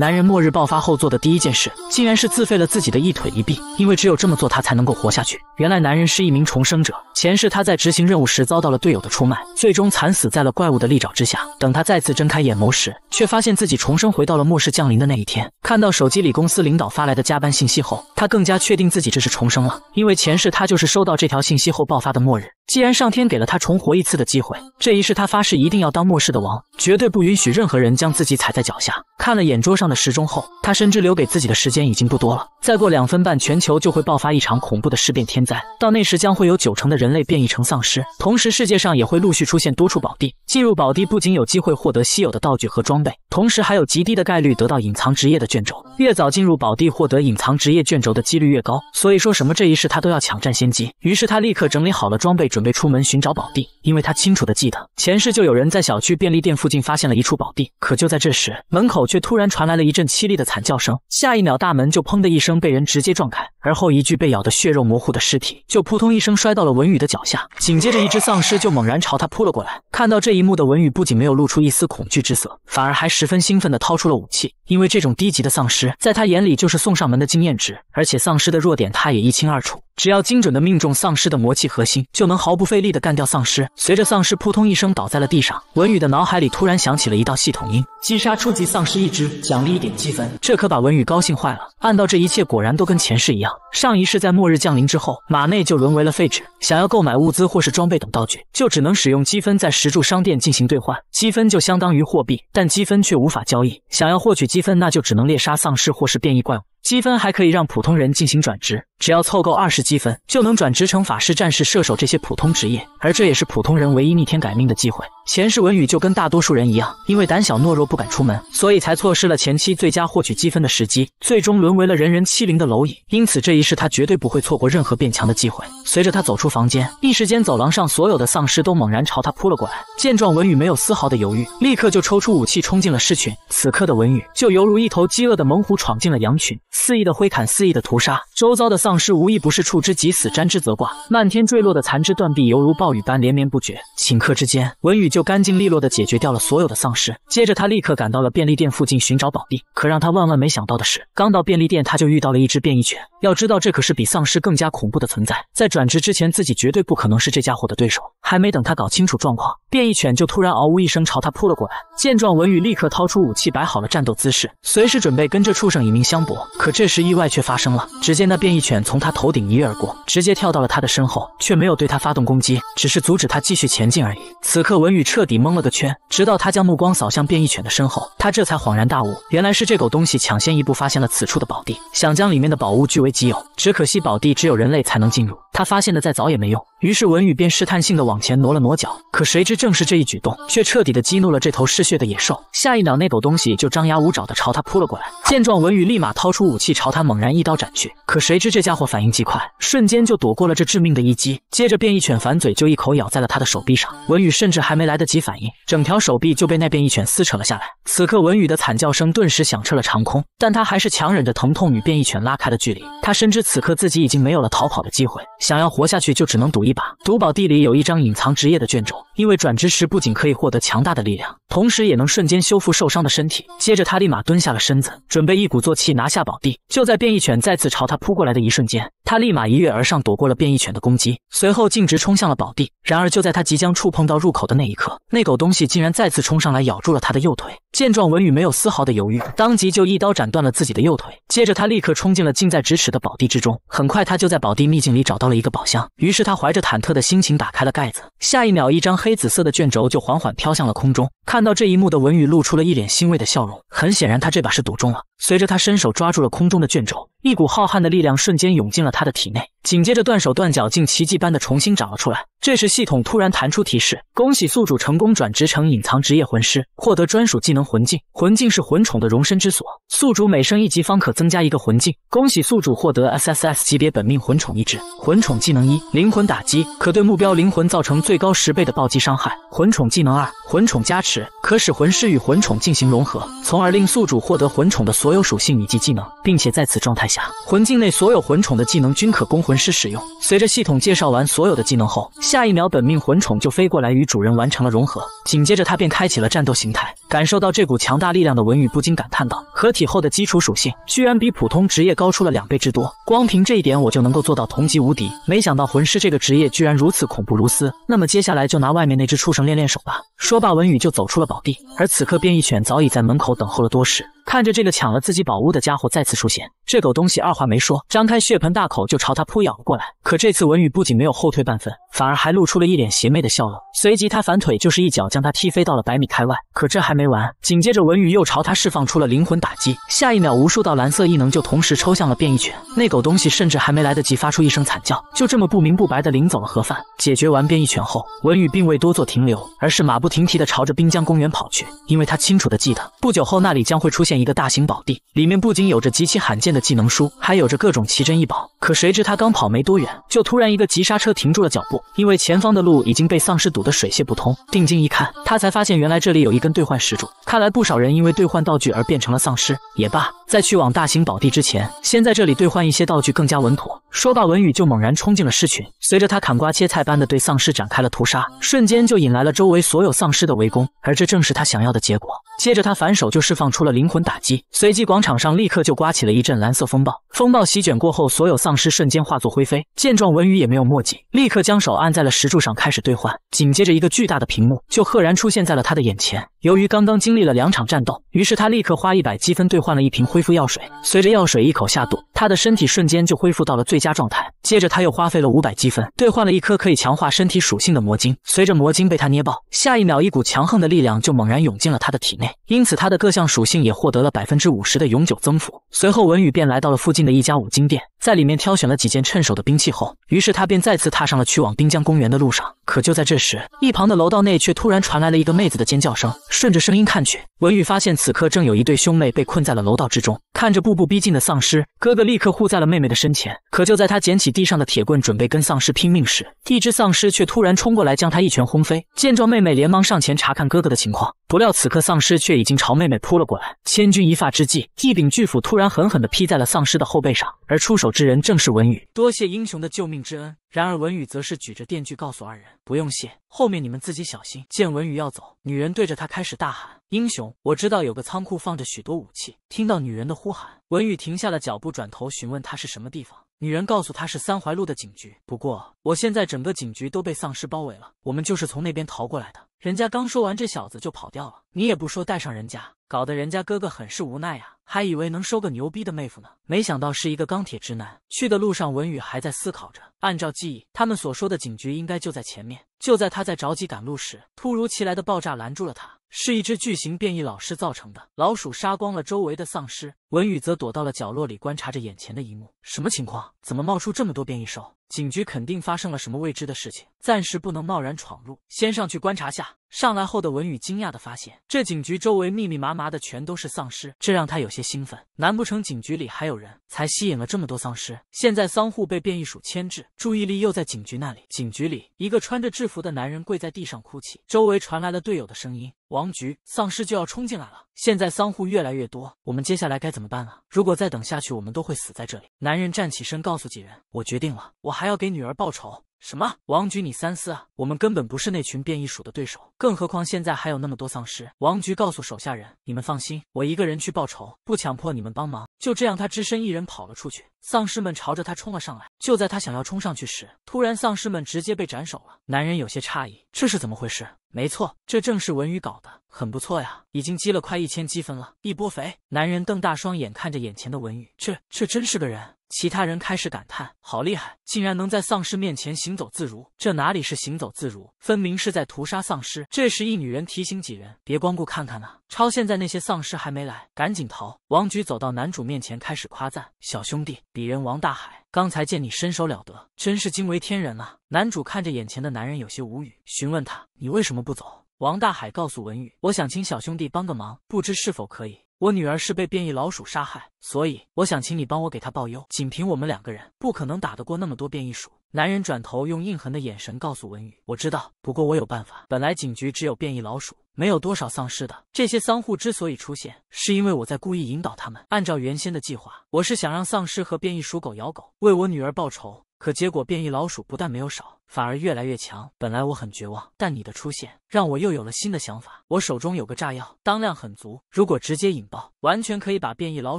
男人末日爆发后做的第一件事，竟然是自废了自己的一腿一臂，因为只有这么做，他才能够活下去。原来，男人是一名重生者，前世他在执行任务时遭到了队友的出卖，最终惨死在了怪物的利爪之下。等他再次睁开眼眸时，却发现自己重生回到了末世降临的那一天。看到手机里公司领导发来的加班信息后，他更加确定自己这是重生了，因为前世他就是收到这条信息后爆发的末日。既然上天给了他重活一次的机会，这一世他发誓一定要当末世的王，绝对不允许任何人将自己踩在脚下。看了眼桌上的时钟后，他深知留给自己的时间已经不多了。再过两分半，全球就会爆发一场恐怖的尸变天灾，到那时将会有九成的人类变异成丧尸。同时，世界上也会陆续出现多处宝地。进入宝地不仅有机会获得稀有的道具和装备，同时还有极低的概率得到隐藏职业的卷轴。越早进入宝地，获得隐藏职业卷轴的几率越高。所以说什么这一世他都要抢占先机。于是他立刻整理好了装备，准。准备出门寻找宝地，因为他清楚的记得前世就有人在小区便利店附近发现了一处宝地。可就在这时，门口却突然传来了一阵凄厉的惨叫声，下一秒大门就砰的一声被人直接撞开，而后一具被咬得血肉模糊的尸体就扑通一声摔到了文宇的脚下。紧接着，一只丧尸就猛然朝他扑了过来。看到这一幕的文宇不仅没有露出一丝恐惧之色，反而还十分兴奋的掏出了武器，因为这种低级的丧尸在他眼里就是送上门的经验值，而且丧尸的弱点他也一清二楚。只要精准的命中丧尸的魔气核心，就能毫不费力的干掉丧尸。随着丧尸扑通一声倒在了地上，文宇的脑海里突然响起了一道系统音：“击杀初级丧尸一只，奖励一点积分。”这可把文宇高兴坏了。按道这一切果然都跟前世一样，上一世在末日降临之后，马内就沦为了废纸，想要购买物资或是装备等道具，就只能使用积分在石柱商店进行兑换。积分就相当于货币，但积分却无法交易。想要获取积分，那就只能猎杀丧尸或是变异怪物。积分还可以让普通人进行转职，只要凑够二十积分，就能转职成法师、战士、射手这些普通职业，而这也是普通人唯一逆天改命的机会。前世文宇就跟大多数人一样，因为胆小懦弱不敢出门，所以才错失了前期最佳获取积分的时机，最终沦为了人人欺凌的蝼蚁。因此，这一世他绝对不会错过任何变强的机会。随着他走出房间，一时间走廊上所有的丧尸都猛然朝他扑了过来。见状，文宇没有丝毫的犹豫，立刻就抽出武器冲进了狮群。此刻的文宇就犹如一头饥饿的猛虎闯进了羊群，肆意的挥砍，肆意的屠杀。周遭的丧尸无一不是触之即死，沾之则挂。漫天坠落的残肢断臂犹如暴雨般连绵不绝。顷刻之间，文宇就。就干净利落的解决掉了所有的丧尸，接着他立刻赶到了便利店附近寻找宝地。可让他万万没想到的是，刚到便利店他就遇到了一只变异犬。要知道，这可是比丧尸更加恐怖的存在。在转职之前，自己绝对不可能是这家伙的对手。还没等他搞清楚状况，变异犬就突然嗷呜一声朝他扑了过来。见状，文宇立刻掏出武器，摆好了战斗姿势，随时准备跟这畜生以命相搏。可这时意外却发生了，只见那变异犬从他头顶一跃而过，直接跳到了他的身后，却没有对他发动攻击，只是阻止他继续前进而已。此刻，文宇。彻底蒙了个圈，直到他将目光扫向变异犬的身后，他这才恍然大悟，原来是这狗东西抢先一步发现了此处的宝地，想将里面的宝物据为己有。只可惜宝地只有人类才能进入，他发现的再早也没用。于是文宇便试探性的往前挪了挪脚，可谁知正是这一举动，却彻底的激怒了这头嗜血的野兽。下一秒，那狗东西就张牙舞爪的朝他扑了过来。见状，文宇立马掏出武器朝他猛然一刀斩去。可谁知这家伙反应极快，瞬间就躲过了这致命的一击。接着，变异犬反嘴就一口咬在了他的手臂上。文宇甚至还没来得及反应，整条手臂就被那变异犬撕扯了下来。此刻，文宇的惨叫声顿时响彻了长空，但他还是强忍着疼痛与变异犬拉开了距离。他深知此刻自己已经没有了逃跑的机会，想要活下去就只能赌一。一把，夺宝地里有一张隐藏职业的卷轴。因为转职时不仅可以获得强大的力量，同时也能瞬间修复受伤的身体。接着他立马蹲下了身子，准备一鼓作气拿下宝地。就在变异犬再次朝他扑过来的一瞬间，他立马一跃而上，躲过了变异犬的攻击，随后径直冲向了宝地。然而就在他即将触碰到入口的那一刻，那狗东西竟然再次冲上来咬住了他的右腿。见状，文宇没有丝毫的犹豫，当即就一刀斩断了自己的右腿。接着他立刻冲进了近在咫尺的宝地之中。很快，他就在宝地秘境里找到了一个宝箱。于是他怀着忐忑的心情打开了盖子。下一秒，一张黑。黑紫色的卷轴就缓缓飘向了空中。看到这一幕的文宇露出了一脸欣慰的笑容。很显然，他这把是赌中了。随着他伸手抓住了空中的卷轴，一股浩瀚的力量瞬间涌进了他的体内。紧接着，断手断脚竟奇迹般的重新长了出来。这时，系统突然弹出提示：“恭喜宿主成功转职成隐藏职业魂师，获得专属技能魂境。魂境是魂宠的容身之所，宿主每升一级方可增加一个魂境。恭喜宿主获得 SSS 级别本命魂宠一只。魂宠技能一：灵魂打击，可对目标灵魂造成最高十倍的暴击伤害。魂宠技能二：魂宠加持，可使魂师与魂宠进行融合，从而令宿主获得魂宠的所。”所有属性以及技能，并且在此状态下，魂境内所有魂宠的技能均可供魂师使用。随着系统介绍完所有的技能后，下一秒本命魂宠就飞过来与主人完成了融合。紧接着，他便开启了战斗形态。感受到这股强大力量的文宇不禁感叹道：“合体后的基础属性居然比普通职业高出了两倍之多，光凭这一点我就能够做到同级无敌。”没想到魂师这个职业居然如此恐怖如斯。那么接下来就拿外面那只畜生练练手吧。说罢，文宇就走出了宝地，而此刻变异犬早已在门口等候了多时。看着这个抢了自己宝物的家伙再次出现，这狗东西二话没说，张开血盆大口就朝他扑咬了过来。可这次文宇不仅没有后退半分，反而还露出了一脸邪魅的笑容。随即他反腿就是一脚，将他踢飞到了百米开外。可这还没完，紧接着文宇又朝他释放出了灵魂打击。下一秒，无数道蓝色异能就同时抽向了变异犬。那狗东西甚至还没来得及发出一声惨叫，就这么不明不白的领走了盒饭。解决完变异犬后，文宇并未多做停留，而是马不停蹄的朝着滨江公园跑去。因为他清楚的记得，不久后那里将会出现。一个大型宝地，里面不仅有着极其罕见的技能书，还有着各种奇珍异宝。可谁知他刚跑没多远，就突然一个急刹车停住了脚步，因为前方的路已经被丧尸堵得水泄不通。定睛一看，他才发现原来这里有一根兑换石柱，看来不少人因为兑换道具而变成了丧尸。也罢，在去往大型宝地之前，先在这里兑换一些道具更加稳妥。说罢，文宇就猛然冲进了尸群，随着他砍瓜切菜般的对丧尸展开了屠杀，瞬间就引来了周围所有丧尸的围攻，而这正是他想要的结果。接着，他反手就释放出了灵魂打击，随即广场上立刻就刮起了一阵蓝色风暴，风暴席卷过后，所有丧尸瞬间化作灰飞。见状，文宇也没有墨迹，立刻将手按在了石柱上开始兑换。紧接着，一个巨大的屏幕就赫然出现在了他的眼前。由于刚刚经历了两场战斗，于是他立刻花一百积分兑换了一瓶恢复药水。随着药水一口下肚，他的身体瞬间就恢复到了最。加状态，接着他又花费了五百积分，兑换了一颗可以强化身体属性的魔晶。随着魔晶被他捏爆，下一秒一股强横的力量就猛然涌进了他的体内，因此他的各项属性也获得了百分之五十的永久增幅。随后，文宇便来到了附近的一家五金店，在里面挑选了几件趁手的兵器后，于是他便再次踏上了去往滨江公园的路上。可就在这时，一旁的楼道内却突然传来了一个妹子的尖叫声。顺着声音看去，文宇发现此刻正有一对兄妹被困在了楼道之中。看着步步逼近的丧尸，哥哥立刻护在了妹妹的身前。可就在他捡起地上的铁棍准备跟丧尸拼命时，一只丧尸却突然冲过来将他一拳轰飞。见状，妹妹连忙上前查看哥哥的情况。不料，此刻丧尸却已经朝妹妹扑了过来。千钧一发之际，一柄巨斧突然狠狠的劈在了丧尸的后背上，而出手之人正是文宇。多谢英雄的救命之恩。然而文宇则是举着电锯告诉二人：“不用谢，后面你们自己小心。”见文宇要走，女人对着他开始大喊：“英雄，我知道有个仓库放着许多武器。”听到女人的呼喊，文宇停下了脚步，转头询问他是什么地方。女人告诉他是三槐路的警局，不过我现在整个警局都被丧尸包围了，我们就是从那边逃过来的。人家刚说完，这小子就跑掉了，你也不说带上人家，搞得人家哥哥很是无奈呀，还以为能收个牛逼的妹夫呢，没想到是一个钢铁直男。去的路上，文宇还在思考着，按照记忆，他们所说的警局应该就在前面。就在他在着急赶路时，突如其来的爆炸拦住了他。是一只巨型变异老师造成的，老鼠杀光了周围的丧尸。文宇则躲到了角落里，观察着眼前的一幕。什么情况？怎么冒出这么多变异兽？警局肯定发生了什么未知的事情，暂时不能贸然闯入，先上去观察下。上来后的文宇惊讶的发现，这警局周围密密麻麻的全都是丧尸，这让他有些兴奋。难不成警局里还有人才吸引了这么多丧尸？现在丧户被变异鼠牵制，注意力又在警局那里。警局里，一个穿着制服的男人跪在地上哭泣，周围传来了队友的声音：“王局，丧尸就要冲进来了！现在丧户越来越多，我们接下来该怎么办啊？如果再等下去，我们都会死在这里。”男人站起身，告诉几人：“我决定了，我还要给女儿报仇。”什么？王局，你三思啊！我们根本不是那群变异鼠的对手，更何况现在还有那么多丧尸。王局告诉手下人：“你们放心，我一个人去报仇，不强迫你们帮忙。”就这样，他只身一人跑了出去。丧尸们朝着他冲了上来。就在他想要冲上去时，突然丧尸们直接被斩首了。男人有些诧异：“这是怎么回事？”“没错，这正是文宇搞的，很不错呀，已经积了快一千积分了，一波肥。”男人瞪大双眼看着眼前的文宇：“这这真是个人！”其他人开始感叹：“好厉害，竟然能在丧尸面前行走自如！这哪里是行走自如，分明是在屠杀丧尸！”这时，一女人提醒几人：“别光顾看看了。”超现在那些丧尸还没来，赶紧逃！王局走到男主面前，开始夸赞：“小兄弟，鄙人王大海，刚才见你身手了得，真是惊为天人啊！”男主看着眼前的男人，有些无语，询问他：“你为什么不走？”王大海告诉文宇：“我想请小兄弟帮个忙，不知是否可以？我女儿是被变异老鼠杀害，所以我想请你帮我给她报忧。仅凭我们两个人，不可能打得过那么多变异鼠。”男人转头，用硬横的眼神告诉文宇：“我知道，不过我有办法。本来警局只有变异老鼠，没有多少丧尸的。这些丧户之所以出现，是因为我在故意引导他们。按照原先的计划，我是想让丧尸和变异鼠狗咬狗，为我女儿报仇。可结果，变异老鼠不但没有少，反而越来越强。本来我很绝望，但你的出现让我又有了新的想法。我手中有个炸药，当量很足，如果直接引爆，完全可以把变异老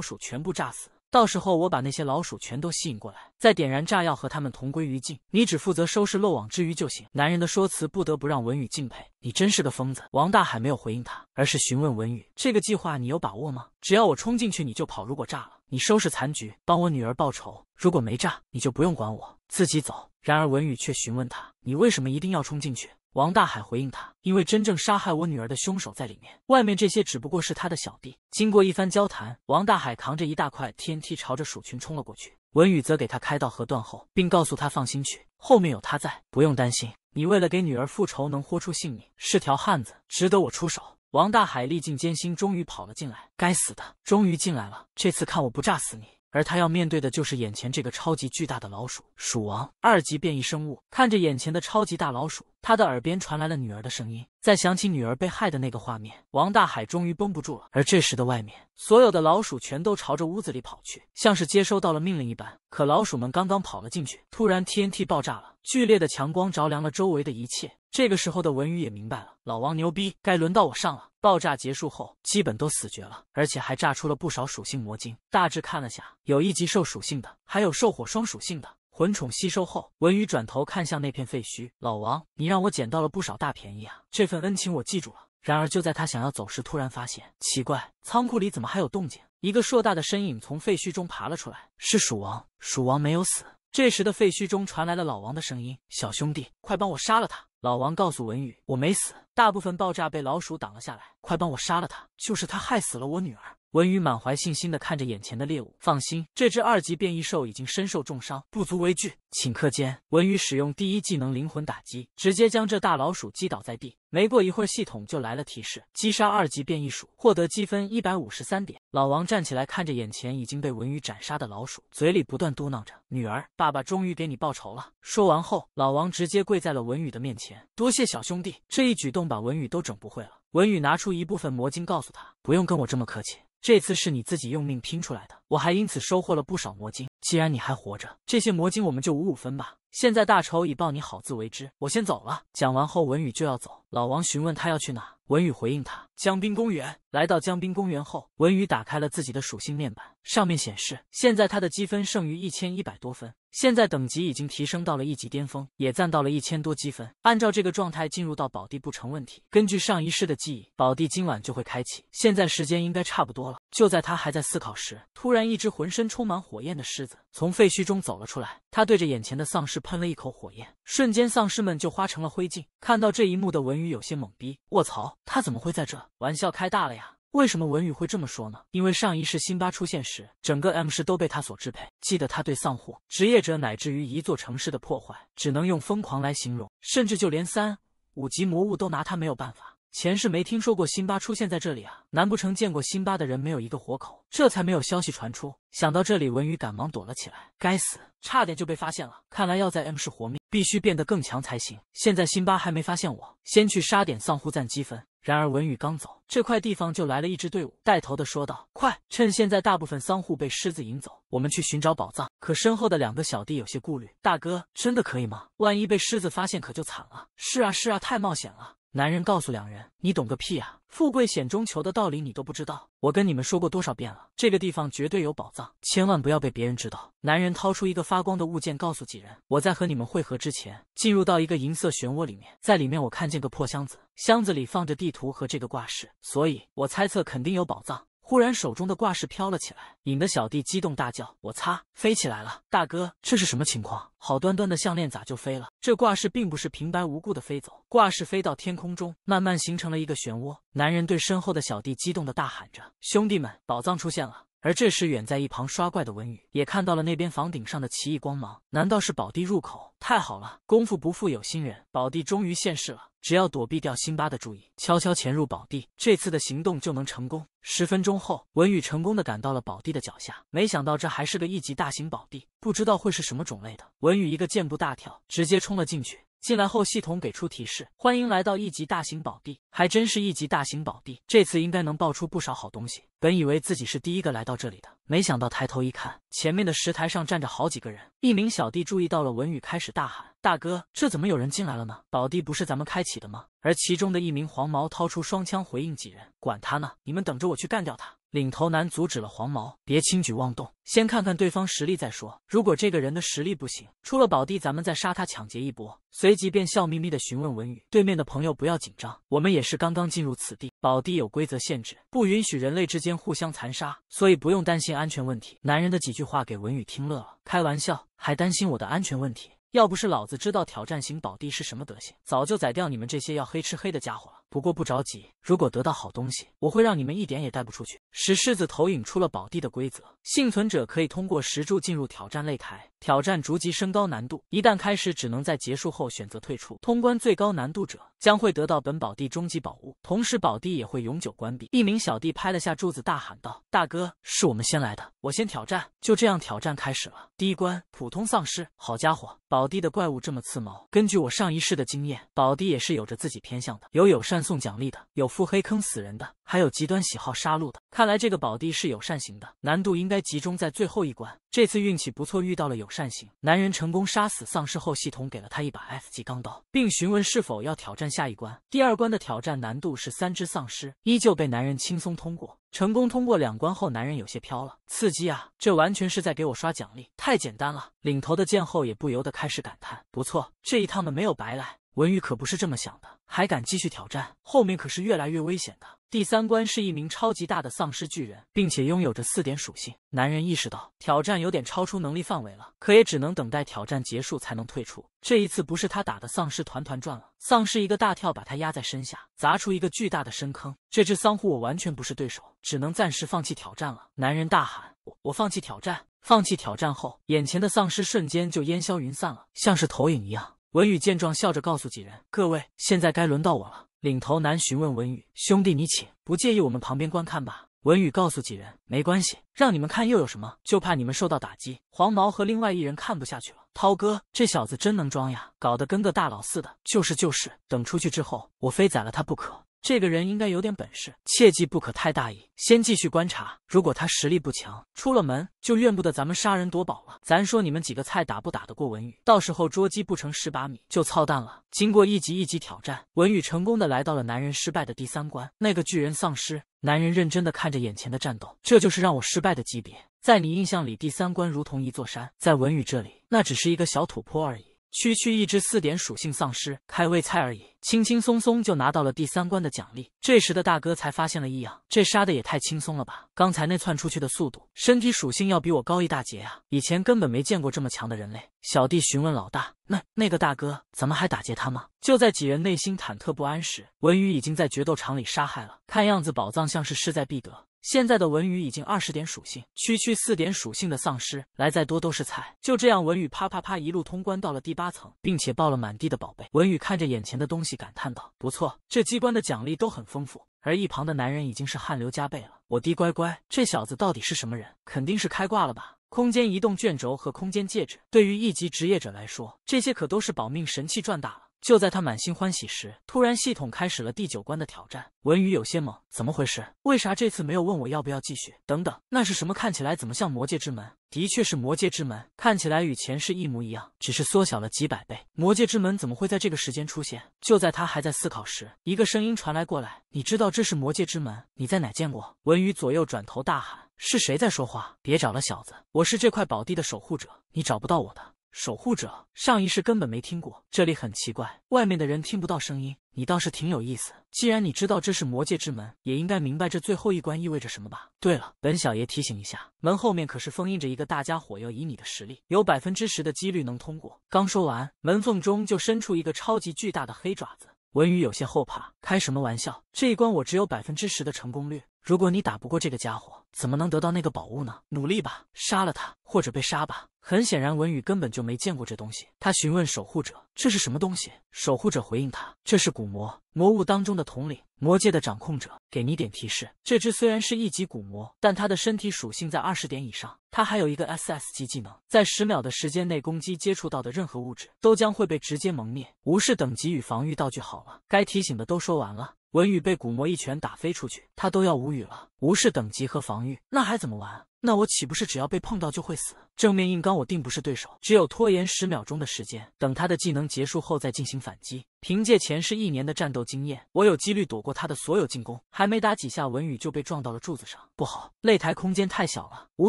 鼠全部炸死。”到时候我把那些老鼠全都吸引过来，再点燃炸药和他们同归于尽。你只负责收拾漏网之鱼就行。男人的说辞不得不让文宇敬佩。你真是个疯子！王大海没有回应他，而是询问文宇：“这个计划你有把握吗？只要我冲进去，你就跑。如果炸了，你收拾残局，帮我女儿报仇；如果没炸，你就不用管我，自己走。”然而文宇却询问他：“你为什么一定要冲进去？”王大海回应他：“因为真正杀害我女儿的凶手在里面，外面这些只不过是他的小弟。”经过一番交谈，王大海扛着一大块天梯朝着鼠群冲了过去。文宇则给他开道和断后，并告诉他：“放心去，后面有他在，不用担心。你为了给女儿复仇，能豁出性命，是条汉子，值得我出手。”王大海历尽艰辛，终于跑了进来。该死的，终于进来了！这次看我不炸死你！而他要面对的就是眼前这个超级巨大的老鼠鼠王，二级变异生物。看着眼前的超级大老鼠，他的耳边传来了女儿的声音。在想起女儿被害的那个画面，王大海终于绷不住了。而这时的外面，所有的老鼠全都朝着屋子里跑去，像是接收到了命令一般。可老鼠们刚刚跑了进去，突然 TNT 爆炸了，剧烈的强光照亮了周围的一切。这个时候的文宇也明白了，老王牛逼，该轮到我上了。爆炸结束后，基本都死绝了，而且还炸出了不少属性魔晶。大致看了下，有一级兽属性的，还有兽火双属性的。魂宠吸收后，文宇转头看向那片废墟，老王，你让我捡到了不少大便宜啊，这份恩情我记住了。然而就在他想要走时，突然发现奇怪，仓库里怎么还有动静？一个硕大的身影从废墟中爬了出来，是鼠王，鼠王没有死。这时的废墟中传来了老王的声音：“小兄弟，快帮我杀了他！”老王告诉文宇：“我没死，大部分爆炸被老鼠挡了下来。快帮我杀了他，就是他害死了我女儿。”文宇满怀信心的看着眼前的猎物，放心，这只二级变异兽已经身受重伤，不足为惧。顷刻间，文宇使用第一技能灵魂打击，直接将这大老鼠击倒在地。没过一会儿，系统就来了提示：击杀二级变异鼠，获得积分一百五十三点。老王站起来，看着眼前已经被文宇斩杀的老鼠，嘴里不断嘟囔着：“女儿，爸爸终于给你报仇了。”说完后，老王直接跪在了文宇的面前：“多谢小兄弟。”这一举动把文宇都整不会了。文宇拿出一部分魔晶，告诉他：“不用跟我这么客气。”这次是你自己用命拼出来的，我还因此收获了不少魔晶。既然你还活着，这些魔晶我们就五五分吧。现在大仇已报，你好自为之，我先走了。讲完后，文宇就要走。老王询问他要去哪，文宇回应他：江滨公园。来到江滨公园后，文宇打开了自己的属性面板，上面显示现在他的积分剩余一千一百多分，现在等级已经提升到了一级巅峰，也攒到了一千多积分。按照这个状态，进入到宝地不成问题。根据上一世的记忆，宝地今晚就会开启，现在时间应该差不多了。就在他还在思考时，突然一只浑身充满火焰的狮子从废墟中走了出来。他对着眼前的丧尸喷了一口火焰，瞬间丧尸们就化成了灰烬。看到这一幕的文宇有些懵逼：“卧槽，他怎么会在这？玩笑开大了呀！”为什么文宇会这么说呢？因为上一世辛巴出现时，整个 M 市都被他所支配。记得他对丧户、职业者乃至于一座城市的破坏，只能用疯狂来形容，甚至就连三五级魔物都拿他没有办法。前世没听说过辛巴出现在这里啊，难不成见过辛巴的人没有一个活口，这才没有消息传出。想到这里，文宇赶忙躲了起来。该死，差点就被发现了。看来要在 M 市活命，必须变得更强才行。现在辛巴还没发现我，先去杀点丧户攒积分。然而文宇刚走，这块地方就来了一支队伍。带头的说道：“快，趁现在大部分丧户被狮子引走，我们去寻找宝藏。”可身后的两个小弟有些顾虑：“大哥，真的可以吗？万一被狮子发现，可就惨了。”“是啊，是啊，太冒险了。”男人告诉两人：“你懂个屁啊！富贵险中求的道理你都不知道。我跟你们说过多少遍了，这个地方绝对有宝藏，千万不要被别人知道。”男人掏出一个发光的物件，告诉几人：“我在和你们会合之前，进入到一个银色漩涡里面，在里面我看见个破箱子，箱子里放着地图和这个挂饰，所以我猜测肯定有宝藏。”忽然，手中的挂饰飘了起来，引得小弟激动大叫：“我擦，飞起来了！大哥，这是什么情况？好端端的项链咋就飞了？”这挂饰并不是平白无故的飞走，挂饰飞到天空中，慢慢形成了一个漩涡。男人对身后的小弟激动的大喊着：“兄弟们，宝藏出现了！”而这时，远在一旁刷怪的文宇也看到了那边房顶上的奇异光芒。难道是宝地入口？太好了，功夫不负有心人，宝地终于现世了。只要躲避掉辛巴的注意，悄悄潜入宝地，这次的行动就能成功。十分钟后，文宇成功的赶到了宝地的脚下。没想到这还是个一级大型宝地，不知道会是什么种类的。文宇一个箭步大跳，直接冲了进去。进来后，系统给出提示：“欢迎来到一级大型宝地，还真是一级大型宝地，这次应该能爆出不少好东西。”本以为自己是第一个来到这里的，没想到抬头一看，前面的石台上站着好几个人。一名小弟注意到了文宇，开始大喊：“大哥，这怎么有人进来了呢？宝地不是咱们开启的吗？”而其中的一名黄毛掏出双枪回应几人：“管他呢，你们等着我去干掉他。”领头男阻止了黄毛，别轻举妄动，先看看对方实力再说。如果这个人的实力不行，出了宝地，咱们再杀他抢劫一波。随即便笑眯眯的询问文宇：“对面的朋友不要紧张，我们也是刚刚进入此地，宝地有规则限制，不允许人类之间互相残杀，所以不用担心安全问题。”男人的几句话给文宇听乐了，开玩笑还担心我的安全问题？要不是老子知道挑战型宝地是什么德行，早就宰掉你们这些要黑吃黑的家伙了。不过不着急，如果得到好东西，我会让你们一点也带不出去。石狮子投影出了宝地的规则：幸存者可以通过石柱进入挑战擂台，挑战逐级升高难度。一旦开始，只能在结束后选择退出。通关最高难度者将会得到本宝地终极宝物，同时宝地也会永久关闭。一名小弟拍了下柱子，大喊道：“大哥，是我们先来的，我先挑战。”就这样，挑战开始了。第一关，普通丧尸。好家伙，宝地的怪物这么刺毛。根据我上一世的经验，宝地也是有着自己偏向的，有友善。送奖励的，有腹黑坑死人的，还有极端喜好杀戮的。看来这个宝地是友善型的，难度应该集中在最后一关。这次运气不错，遇到了友善型男人，成功杀死丧尸后，系统给了他一把 F 级钢刀，并询问是否要挑战下一关。第二关的挑战难度是三只丧尸，依旧被男人轻松通过。成功通过两关后，男人有些飘了，刺激啊！这完全是在给我刷奖励，太简单了。领头的剑后也不由得开始感叹：不错，这一趟的没有白来。文玉可不是这么想的，还敢继续挑战？后面可是越来越危险的。第三关是一名超级大的丧尸巨人，并且拥有着四点属性。男人意识到挑战有点超出能力范围了，可也只能等待挑战结束才能退出。这一次不是他打的丧尸团团转了，丧尸一个大跳把他压在身下，砸出一个巨大的深坑。这只丧户我完全不是对手，只能暂时放弃挑战了。男人大喊：“我我放弃挑战！”放弃挑战后，眼前的丧尸瞬间就烟消云散了，像是投影一样。文宇见状，笑着告诉几人：“各位，现在该轮到我了。”领头男询问文宇：“兄弟，你请，不介意我们旁边观看吧？”文宇告诉几人：“没关系，让你们看又有什么？就怕你们受到打击。”黄毛和另外一人看不下去了：“涛哥，这小子真能装呀，搞得跟个大佬似的。”“就是就是，等出去之后，我非宰了他不可。”这个人应该有点本事，切记不可太大意。先继续观察，如果他实力不强，出了门就怨不得咱们杀人夺宝了。咱说你们几个菜，打不打得过文宇？到时候捉鸡不成，蚀把米就操蛋了。经过一级一级挑战，文宇成功的来到了男人失败的第三关，那个巨人丧尸。男人认真的看着眼前的战斗，这就是让我失败的级别。在你印象里，第三关如同一座山，在文宇这里，那只是一个小土坡而已。区区一只四点属性丧尸，开胃菜而已，轻轻松松就拿到了第三关的奖励。这时的大哥才发现了异样，这杀的也太轻松了吧！刚才那窜出去的速度，身体属性要比我高一大截啊！以前根本没见过这么强的人类。小弟询问老大：“那那个大哥，咱们还打劫他吗？”就在几人内心忐忑不安时，文宇已经在决斗场里杀害了，看样子宝藏像是势在必得。现在的文宇已经二十点属性，区区四点属性的丧尸来再多都是菜。就这样，文宇啪啪啪一路通关到了第八层，并且爆了满地的宝贝。文宇看着眼前的东西，感叹道：“不错，这机关的奖励都很丰富。”而一旁的男人已经是汗流浃背了。“我滴乖乖，这小子到底是什么人？肯定是开挂了吧？”空间移动卷轴和空间戒指，对于一级职业者来说，这些可都是保命神器，赚大了。就在他满心欢喜时，突然系统开始了第九关的挑战。文宇有些懵，怎么回事？为啥这次没有问我要不要继续？等等，那是什么？看起来怎么像魔界之门？的确是魔界之门，看起来与前世一模一样，只是缩小了几百倍。魔界之门怎么会在这个时间出现？就在他还在思考时，一个声音传来过来：“你知道这是魔界之门？你在哪见过？”文宇左右转头大喊：“是谁在说话？别找了小子，我是这块宝地的守护者，你找不到我的。”守护者，上一世根本没听过。这里很奇怪，外面的人听不到声音。你倒是挺有意思。既然你知道这是魔界之门，也应该明白这最后一关意味着什么吧？对了，本小爷提醒一下，门后面可是封印着一个大家伙，要以你的实力，有百分之十的几率能通过。刚说完，门缝中就伸出一个超级巨大的黑爪子。文宇有些后怕，开什么玩笑？这一关我只有百分之十的成功率。如果你打不过这个家伙，怎么能得到那个宝物呢？努力吧，杀了他，或者被杀吧。很显然，文宇根本就没见过这东西。他询问守护者：“这是什么东西？”守护者回应他：“这是古魔，魔物当中的统领，魔界的掌控者。给你点提示，这只虽然是一级古魔，但它的身体属性在二十点以上。它还有一个 SS 级技能，在十秒的时间内，攻击接触到的任何物质都将会被直接蒙灭，无视等级与防御道具。好了，该提醒的都说完了。文宇被古魔一拳打飞出去，他都要无语了。无视等级和防御，那还怎么玩？”那我岂不是只要被碰到就会死？正面硬刚我定不是对手，只有拖延十秒钟的时间，等他的技能结束后再进行反击。凭借前世一年的战斗经验，我有几率躲过他的所有进攻。还没打几下，文宇就被撞到了柱子上。不好，擂台空间太小了，无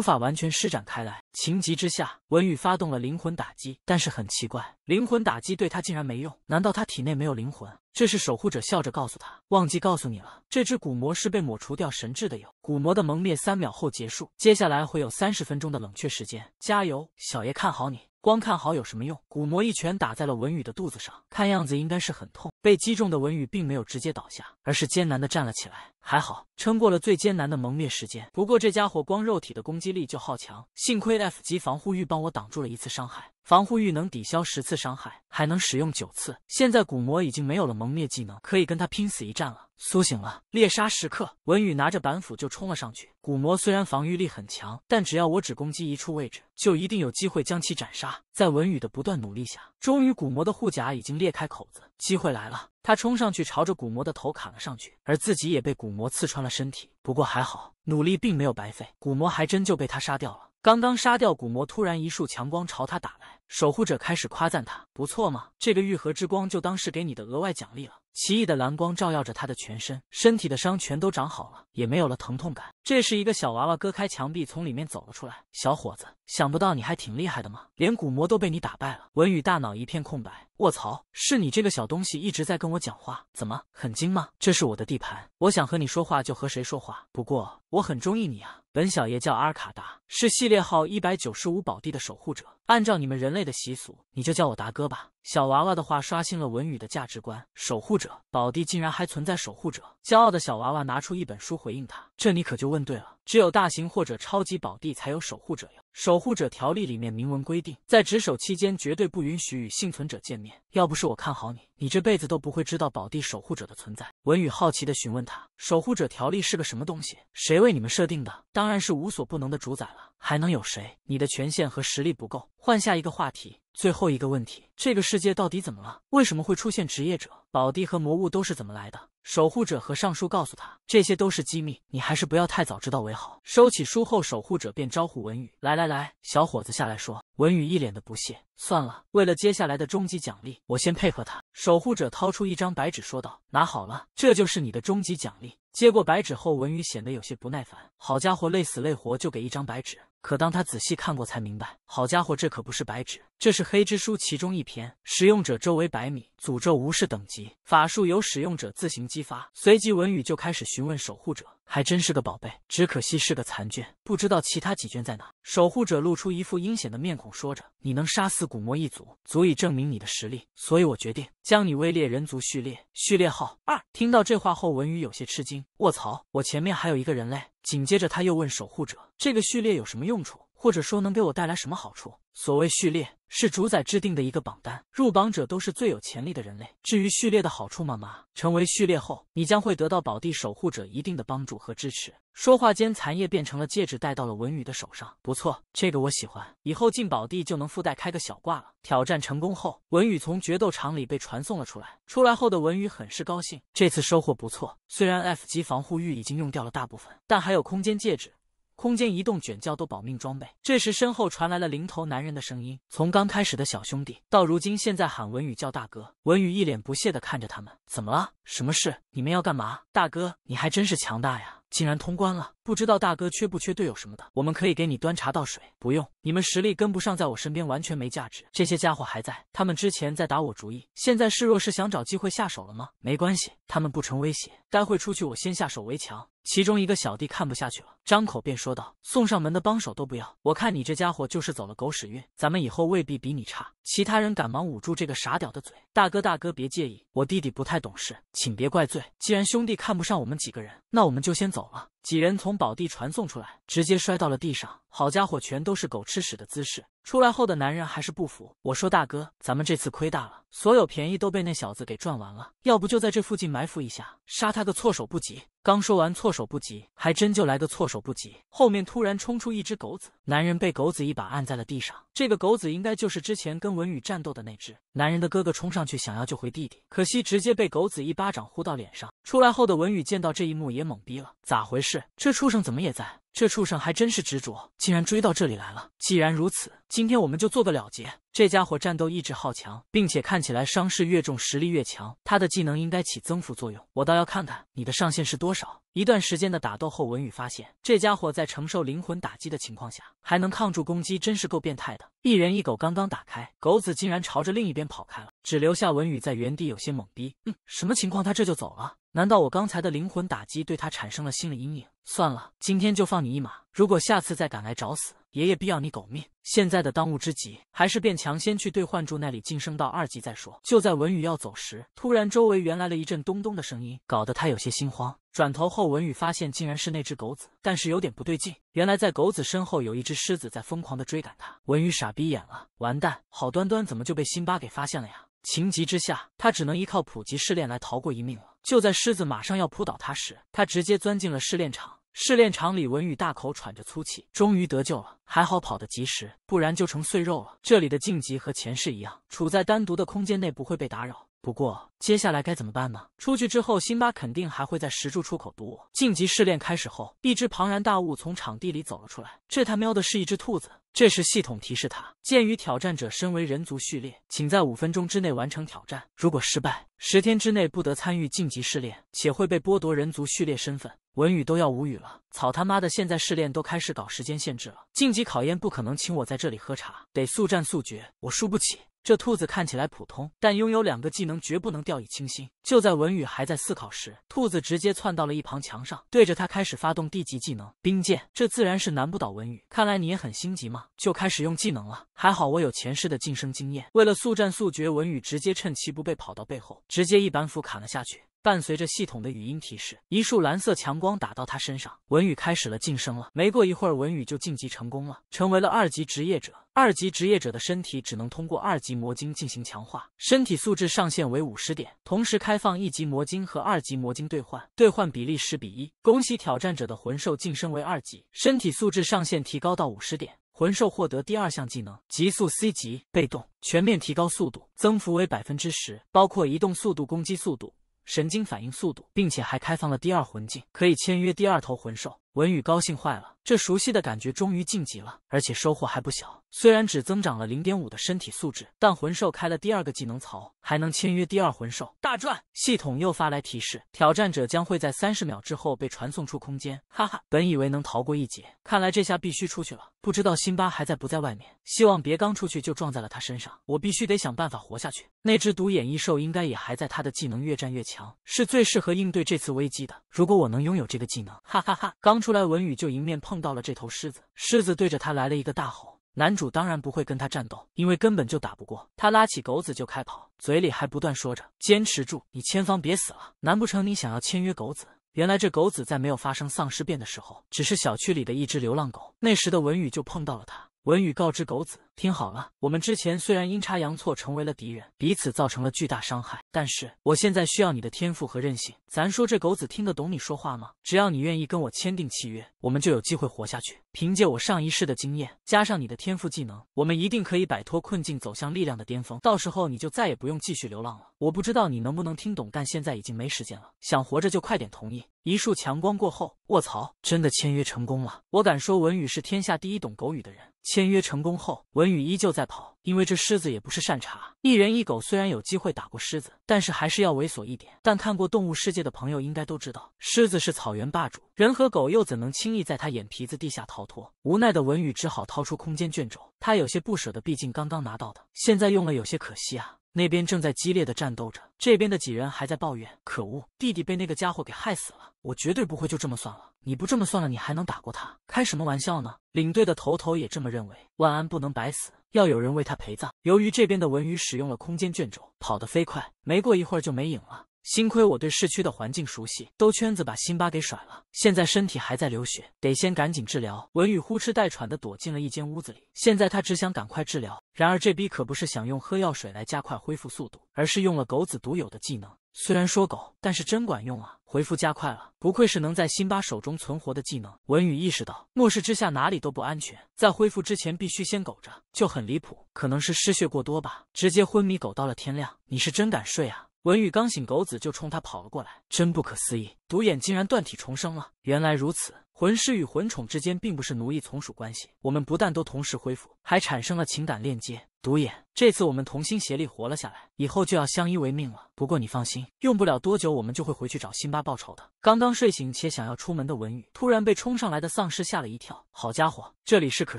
法完全施展开来。情急之下，文宇发动了灵魂打击，但是很奇怪，灵魂打击对他竟然没用。难道他体内没有灵魂？这是守护者笑着告诉他：“忘记告诉你了，这只骨魔是被抹除掉神智的哟。骨魔的蒙灭三秒后结束，接下来会有三十分钟的冷却时间。加油，小爷看好你。”光看好有什么用？古魔一拳打在了文宇的肚子上，看样子应该是很痛。被击中的文宇并没有直接倒下，而是艰难的站了起来。还好，撑过了最艰难的蒙灭时间。不过这家伙光肉体的攻击力就好强，幸亏 F 级防护欲帮我挡住了一次伤害。防护域能抵消十次伤害，还能使用九次。现在古魔已经没有了蒙灭技能，可以跟他拼死一战了。苏醒了，猎杀时刻！文宇拿着板斧就冲了上去。骨魔虽然防御力很强，但只要我只攻击一处位置，就一定有机会将其斩杀。在文宇的不断努力下，终于骨魔的护甲已经裂开口子，机会来了！他冲上去朝着古魔的头砍了上去，而自己也被骨魔刺穿了身体。不过还好，努力并没有白费，骨魔还真就被他杀掉了。刚刚杀掉古魔，突然一束强光朝他打来。守护者开始夸赞他：“不错嘛，这个愈合之光就当是给你的额外奖励了。”奇异的蓝光照耀着他的全身，身体的伤全都长好了，也没有了疼痛感。这时，一个小娃娃割开墙壁，从里面走了出来。“小伙子，想不到你还挺厉害的嘛，连古魔都被你打败了。”文宇大脑一片空白。卧槽，是你这个小东西一直在跟我讲话？怎么很精吗？这是我的地盘，我想和你说话就和谁说话。不过我很中意你啊。本小爷叫阿尔卡达，是系列号一百九十五宝地的守护者。按照你们人类的习俗，你就叫我达哥吧。小娃娃的话刷新了文宇的价值观。守护者宝地竟然还存在守护者！骄傲的小娃娃拿出一本书回应他：“这你可就问对了，只有大型或者超级宝地才有守护者哟。守护者条例里面明文规定，在值守期间绝对不允许与幸存者见面。要不是我看好你，你这辈子都不会知道宝地守护者的存在。”文宇好奇的询问他：“守护者条例是个什么东西？谁为你们设定的？当然是无所不能的主宰了，还能有谁？你的权限和实力不够。”换下一个话题，最后一个问题：这个世界到底怎么了？为什么会出现职业者、宝地和魔物都是怎么来的？守护者和尚书告诉他，这些都是机密，你还是不要太早知道为好。收起书后，守护者便招呼文宇：“来来来，小伙子，下来说。”文宇一脸的不屑：“算了，为了接下来的终极奖励，我先配合他。”守护者掏出一张白纸，说道：“拿好了，这就是你的终极奖励。”接过白纸后，文宇显得有些不耐烦：“好家伙，累死累活就给一张白纸。”可当他仔细看过，才明白，好家伙，这可不是白纸，这是黑之书其中一篇，使用者周围百米，诅咒无视等级，法术由使用者自行激发。随即文宇就开始询问守护者。还真是个宝贝，只可惜是个残卷，不知道其他几卷在哪。守护者露出一副阴险的面孔，说着：“你能杀死古魔一族，足以证明你的实力，所以我决定将你位列人族序列，序列号二。”听到这话后，文宇有些吃惊：“卧槽，我前面还有一个人类。”紧接着他又问守护者：“这个序列有什么用处，或者说能给我带来什么好处？”所谓序列。是主宰制定的一个榜单，入榜者都是最有潜力的人类。至于序列的好处嘛嘛，成为序列后，你将会得到宝地守护者一定的帮助和支持。说话间，残叶变成了戒指，戴到了文宇的手上。不错，这个我喜欢。以后进宝地就能附带开个小挂了。挑战成功后，文宇从决斗场里被传送了出来。出来后的文宇很是高兴，这次收获不错。虽然 F 级防护玉已经用掉了大部分，但还有空间戒指。空间移动卷叫都保命装备。这时，身后传来了零头男人的声音。从刚开始的小兄弟，到如今现在喊文宇叫大哥，文宇一脸不屑的看着他们。怎么了？什么事？你们要干嘛？大哥，你还真是强大呀，竟然通关了。不知道大哥缺不缺队友什么的，我们可以给你端茶倒水。不用，你们实力跟不上，在我身边完全没价值。这些家伙还在，他们之前在打我主意，现在示弱是想找机会下手了吗？没关系，他们不成威胁。待会出去我先下手为强。其中一个小弟看不下去了，张口便说道：“送上门的帮手都不要，我看你这家伙就是走了狗屎运，咱们以后未必比你差。”其他人赶忙捂住这个傻屌的嘴：“大哥，大哥，别介意，我弟弟不太懂事，请别怪罪。既然兄弟看不上我们几个人，那我们就先走了。”几人从宝地传送出来，直接摔到了地上。好家伙，全都是狗吃屎的姿势。出来后的男人还是不服：“我说大哥，咱们这次亏大了，所有便宜都被那小子给赚完了。要不就在这附近埋伏一下，杀他个措手不及。”刚说完，措手不及，还真就来个措手不及。后面突然冲出一只狗子，男人被狗子一把按在了地上。这个狗子应该就是之前跟文宇战斗的那只。男人的哥哥冲上去想要救回弟弟，可惜直接被狗子一巴掌呼到脸上。出来后的文宇见到这一幕也懵逼了，咋回事？这畜生怎么也在？这畜生还真是执着，竟然追到这里来了。既然如此，今天我们就做个了结。这家伙战斗意志好强，并且看起来伤势越重，实力越强。他的技能应该起增幅作用，我倒要看看你的上限是多少。一段时间的打斗后，文宇发现这家伙在承受灵魂打击的情况下还能抗住攻击，真是够变态的。一人一狗刚刚打开，狗子竟然朝着另一边跑开了，只留下文宇在原地有些懵逼。嗯，什么情况？他这就走了？难道我刚才的灵魂打击对他产生了心理阴影？算了，今天就放你一马。如果下次再敢来找死，爷爷必要你狗命。现在的当务之急还是变强，先去兑换柱那里晋升到二级再说。就在文宇要走时，突然周围原来了一阵咚咚的声音，搞得他有些心慌。转头后，文宇发现竟然是那只狗子，但是有点不对劲。原来在狗子身后有一只狮子在疯狂的追赶他。文宇傻逼眼了，完蛋，好端端怎么就被辛巴给发现了呀？情急之下，他只能依靠普及试炼来逃过一命了。就在狮子马上要扑倒他时，他直接钻进了试炼场。试炼场里，文宇大口喘着粗气，终于得救了。还好跑得及时，不然就成碎肉了。这里的晋级和前世一样，处在单独的空间内，不会被打扰。不过，接下来该怎么办呢？出去之后，辛巴肯定还会在石柱出口堵我。晋级试炼开始后，一只庞然大物从场地里走了出来。这他喵的是一只兔子！这时，系统提示他：鉴于挑战者身为人族序列，请在五分钟之内完成挑战。如果失败，十天之内不得参与晋级试炼，且会被剥夺人族序列身份。文宇都要无语了，草他妈的，现在试炼都开始搞时间限制了，晋级考验不可能请我在这里喝茶，得速战速决，我输不起。这兔子看起来普通，但拥有两个技能，绝不能掉以轻心。就在文宇还在思考时，兔子直接窜到了一旁墙上，对着他开始发动地级技能冰剑。这自然是难不倒文宇，看来你也很心急嘛，就开始用技能了。还好我有前世的晋升经验，为了速战速决，文宇直接趁其不备跑到背后，直接一板斧砍了下去。伴随着系统的语音提示，一束蓝色强光打到他身上。文宇开始了晋升了。没过一会儿，文宇就晋级成功了，成为了二级职业者。二级职业者的身体只能通过二级魔晶进行强化，身体素质上限为五十点，同时开放一级魔晶和二级魔晶兑换，兑换比例十比一。恭喜挑战者的魂兽晋升为二级，身体素质上限提高到五十点。魂兽获得第二项技能，急速 C 级被动，全面提高速度，增幅为百分之十，包括移动速度、攻击速度。神经反应速度，并且还开放了第二魂境，可以签约第二头魂兽。文宇高兴坏了，这熟悉的感觉终于晋级了，而且收获还不小。虽然只增长了零点五的身体素质，但魂兽开了第二个技能槽，还能签约第二魂兽，大赚！系统又发来提示：挑战者将会在三十秒之后被传送出空间。哈哈，本以为能逃过一劫，看来这下必须出去了。不知道辛巴还在不在外面，希望别刚出去就撞在了他身上。我必须得想办法活下去。那只独眼异兽应该也还在，他的技能越战越强，是最适合应对这次危机的。如果我能拥有这个技能，哈哈哈！刚。出来，文宇就迎面碰到了这头狮子，狮子对着他来了一个大吼。男主当然不会跟他战斗，因为根本就打不过。他拉起狗子就开跑，嘴里还不断说着：“坚持住，你千方别死了！难不成你想要签约狗子？”原来这狗子在没有发生丧尸变的时候，只是小区里的一只流浪狗。那时的文宇就碰到了他。文宇告知狗子：“听好了，我们之前虽然阴差阳错成为了敌人，彼此造成了巨大伤害，但是我现在需要你的天赋和韧性。咱说这狗子听得懂你说话吗？只要你愿意跟我签订契约，我们就有机会活下去。凭借我上一世的经验，加上你的天赋技能，我们一定可以摆脱困境，走向力量的巅峰。到时候你就再也不用继续流浪了。我不知道你能不能听懂，但现在已经没时间了，想活着就快点同意。”一束强光过后，卧槽，真的签约成功了！我敢说，文宇是天下第一懂狗语的人。签约成功后，文宇依旧在跑，因为这狮子也不是善茬。一人一狗虽然有机会打过狮子，但是还是要猥琐一点。但看过动物世界的朋友应该都知道，狮子是草原霸主，人和狗又怎能轻易在他眼皮子地下逃脱？无奈的文宇只好掏出空间卷轴，他有些不舍得，毕竟刚刚拿到的，现在用了有些可惜啊。那边正在激烈的战斗着，这边的几人还在抱怨：“可恶，弟弟被那个家伙给害死了，我绝对不会就这么算了。”“你不这么算了，你还能打过他？开什么玩笑呢？”领队的头头也这么认为，万安不能白死，要有人为他陪葬。由于这边的文宇使用了空间卷轴，跑得飞快，没过一会儿就没影了。幸亏我对市区的环境熟悉，兜圈子把辛巴给甩了。现在身体还在流血，得先赶紧治疗。文宇呼哧带喘的躲进了一间屋子里，现在他只想赶快治疗。然而这逼可不是想用喝药水来加快恢复速度，而是用了狗子独有的技能。虽然说狗，但是真管用啊，恢复加快了。不愧是能在辛巴手中存活的技能。文宇意识到末世之下哪里都不安全，在恢复之前必须先苟着，就很离谱。可能是失血过多吧，直接昏迷苟到了天亮。你是真敢睡啊！文宇刚醒，狗子就冲他跑了过来。真不可思议，独眼竟然断体重生了。原来如此。魂师与魂宠之间并不是奴役从属关系，我们不但都同时恢复，还产生了情感链接。独眼，这次我们同心协力活了下来，以后就要相依为命了。不过你放心，用不了多久，我们就会回去找辛巴报仇的。刚刚睡醒且想要出门的文宇，突然被冲上来的丧尸吓了一跳。好家伙，这里是可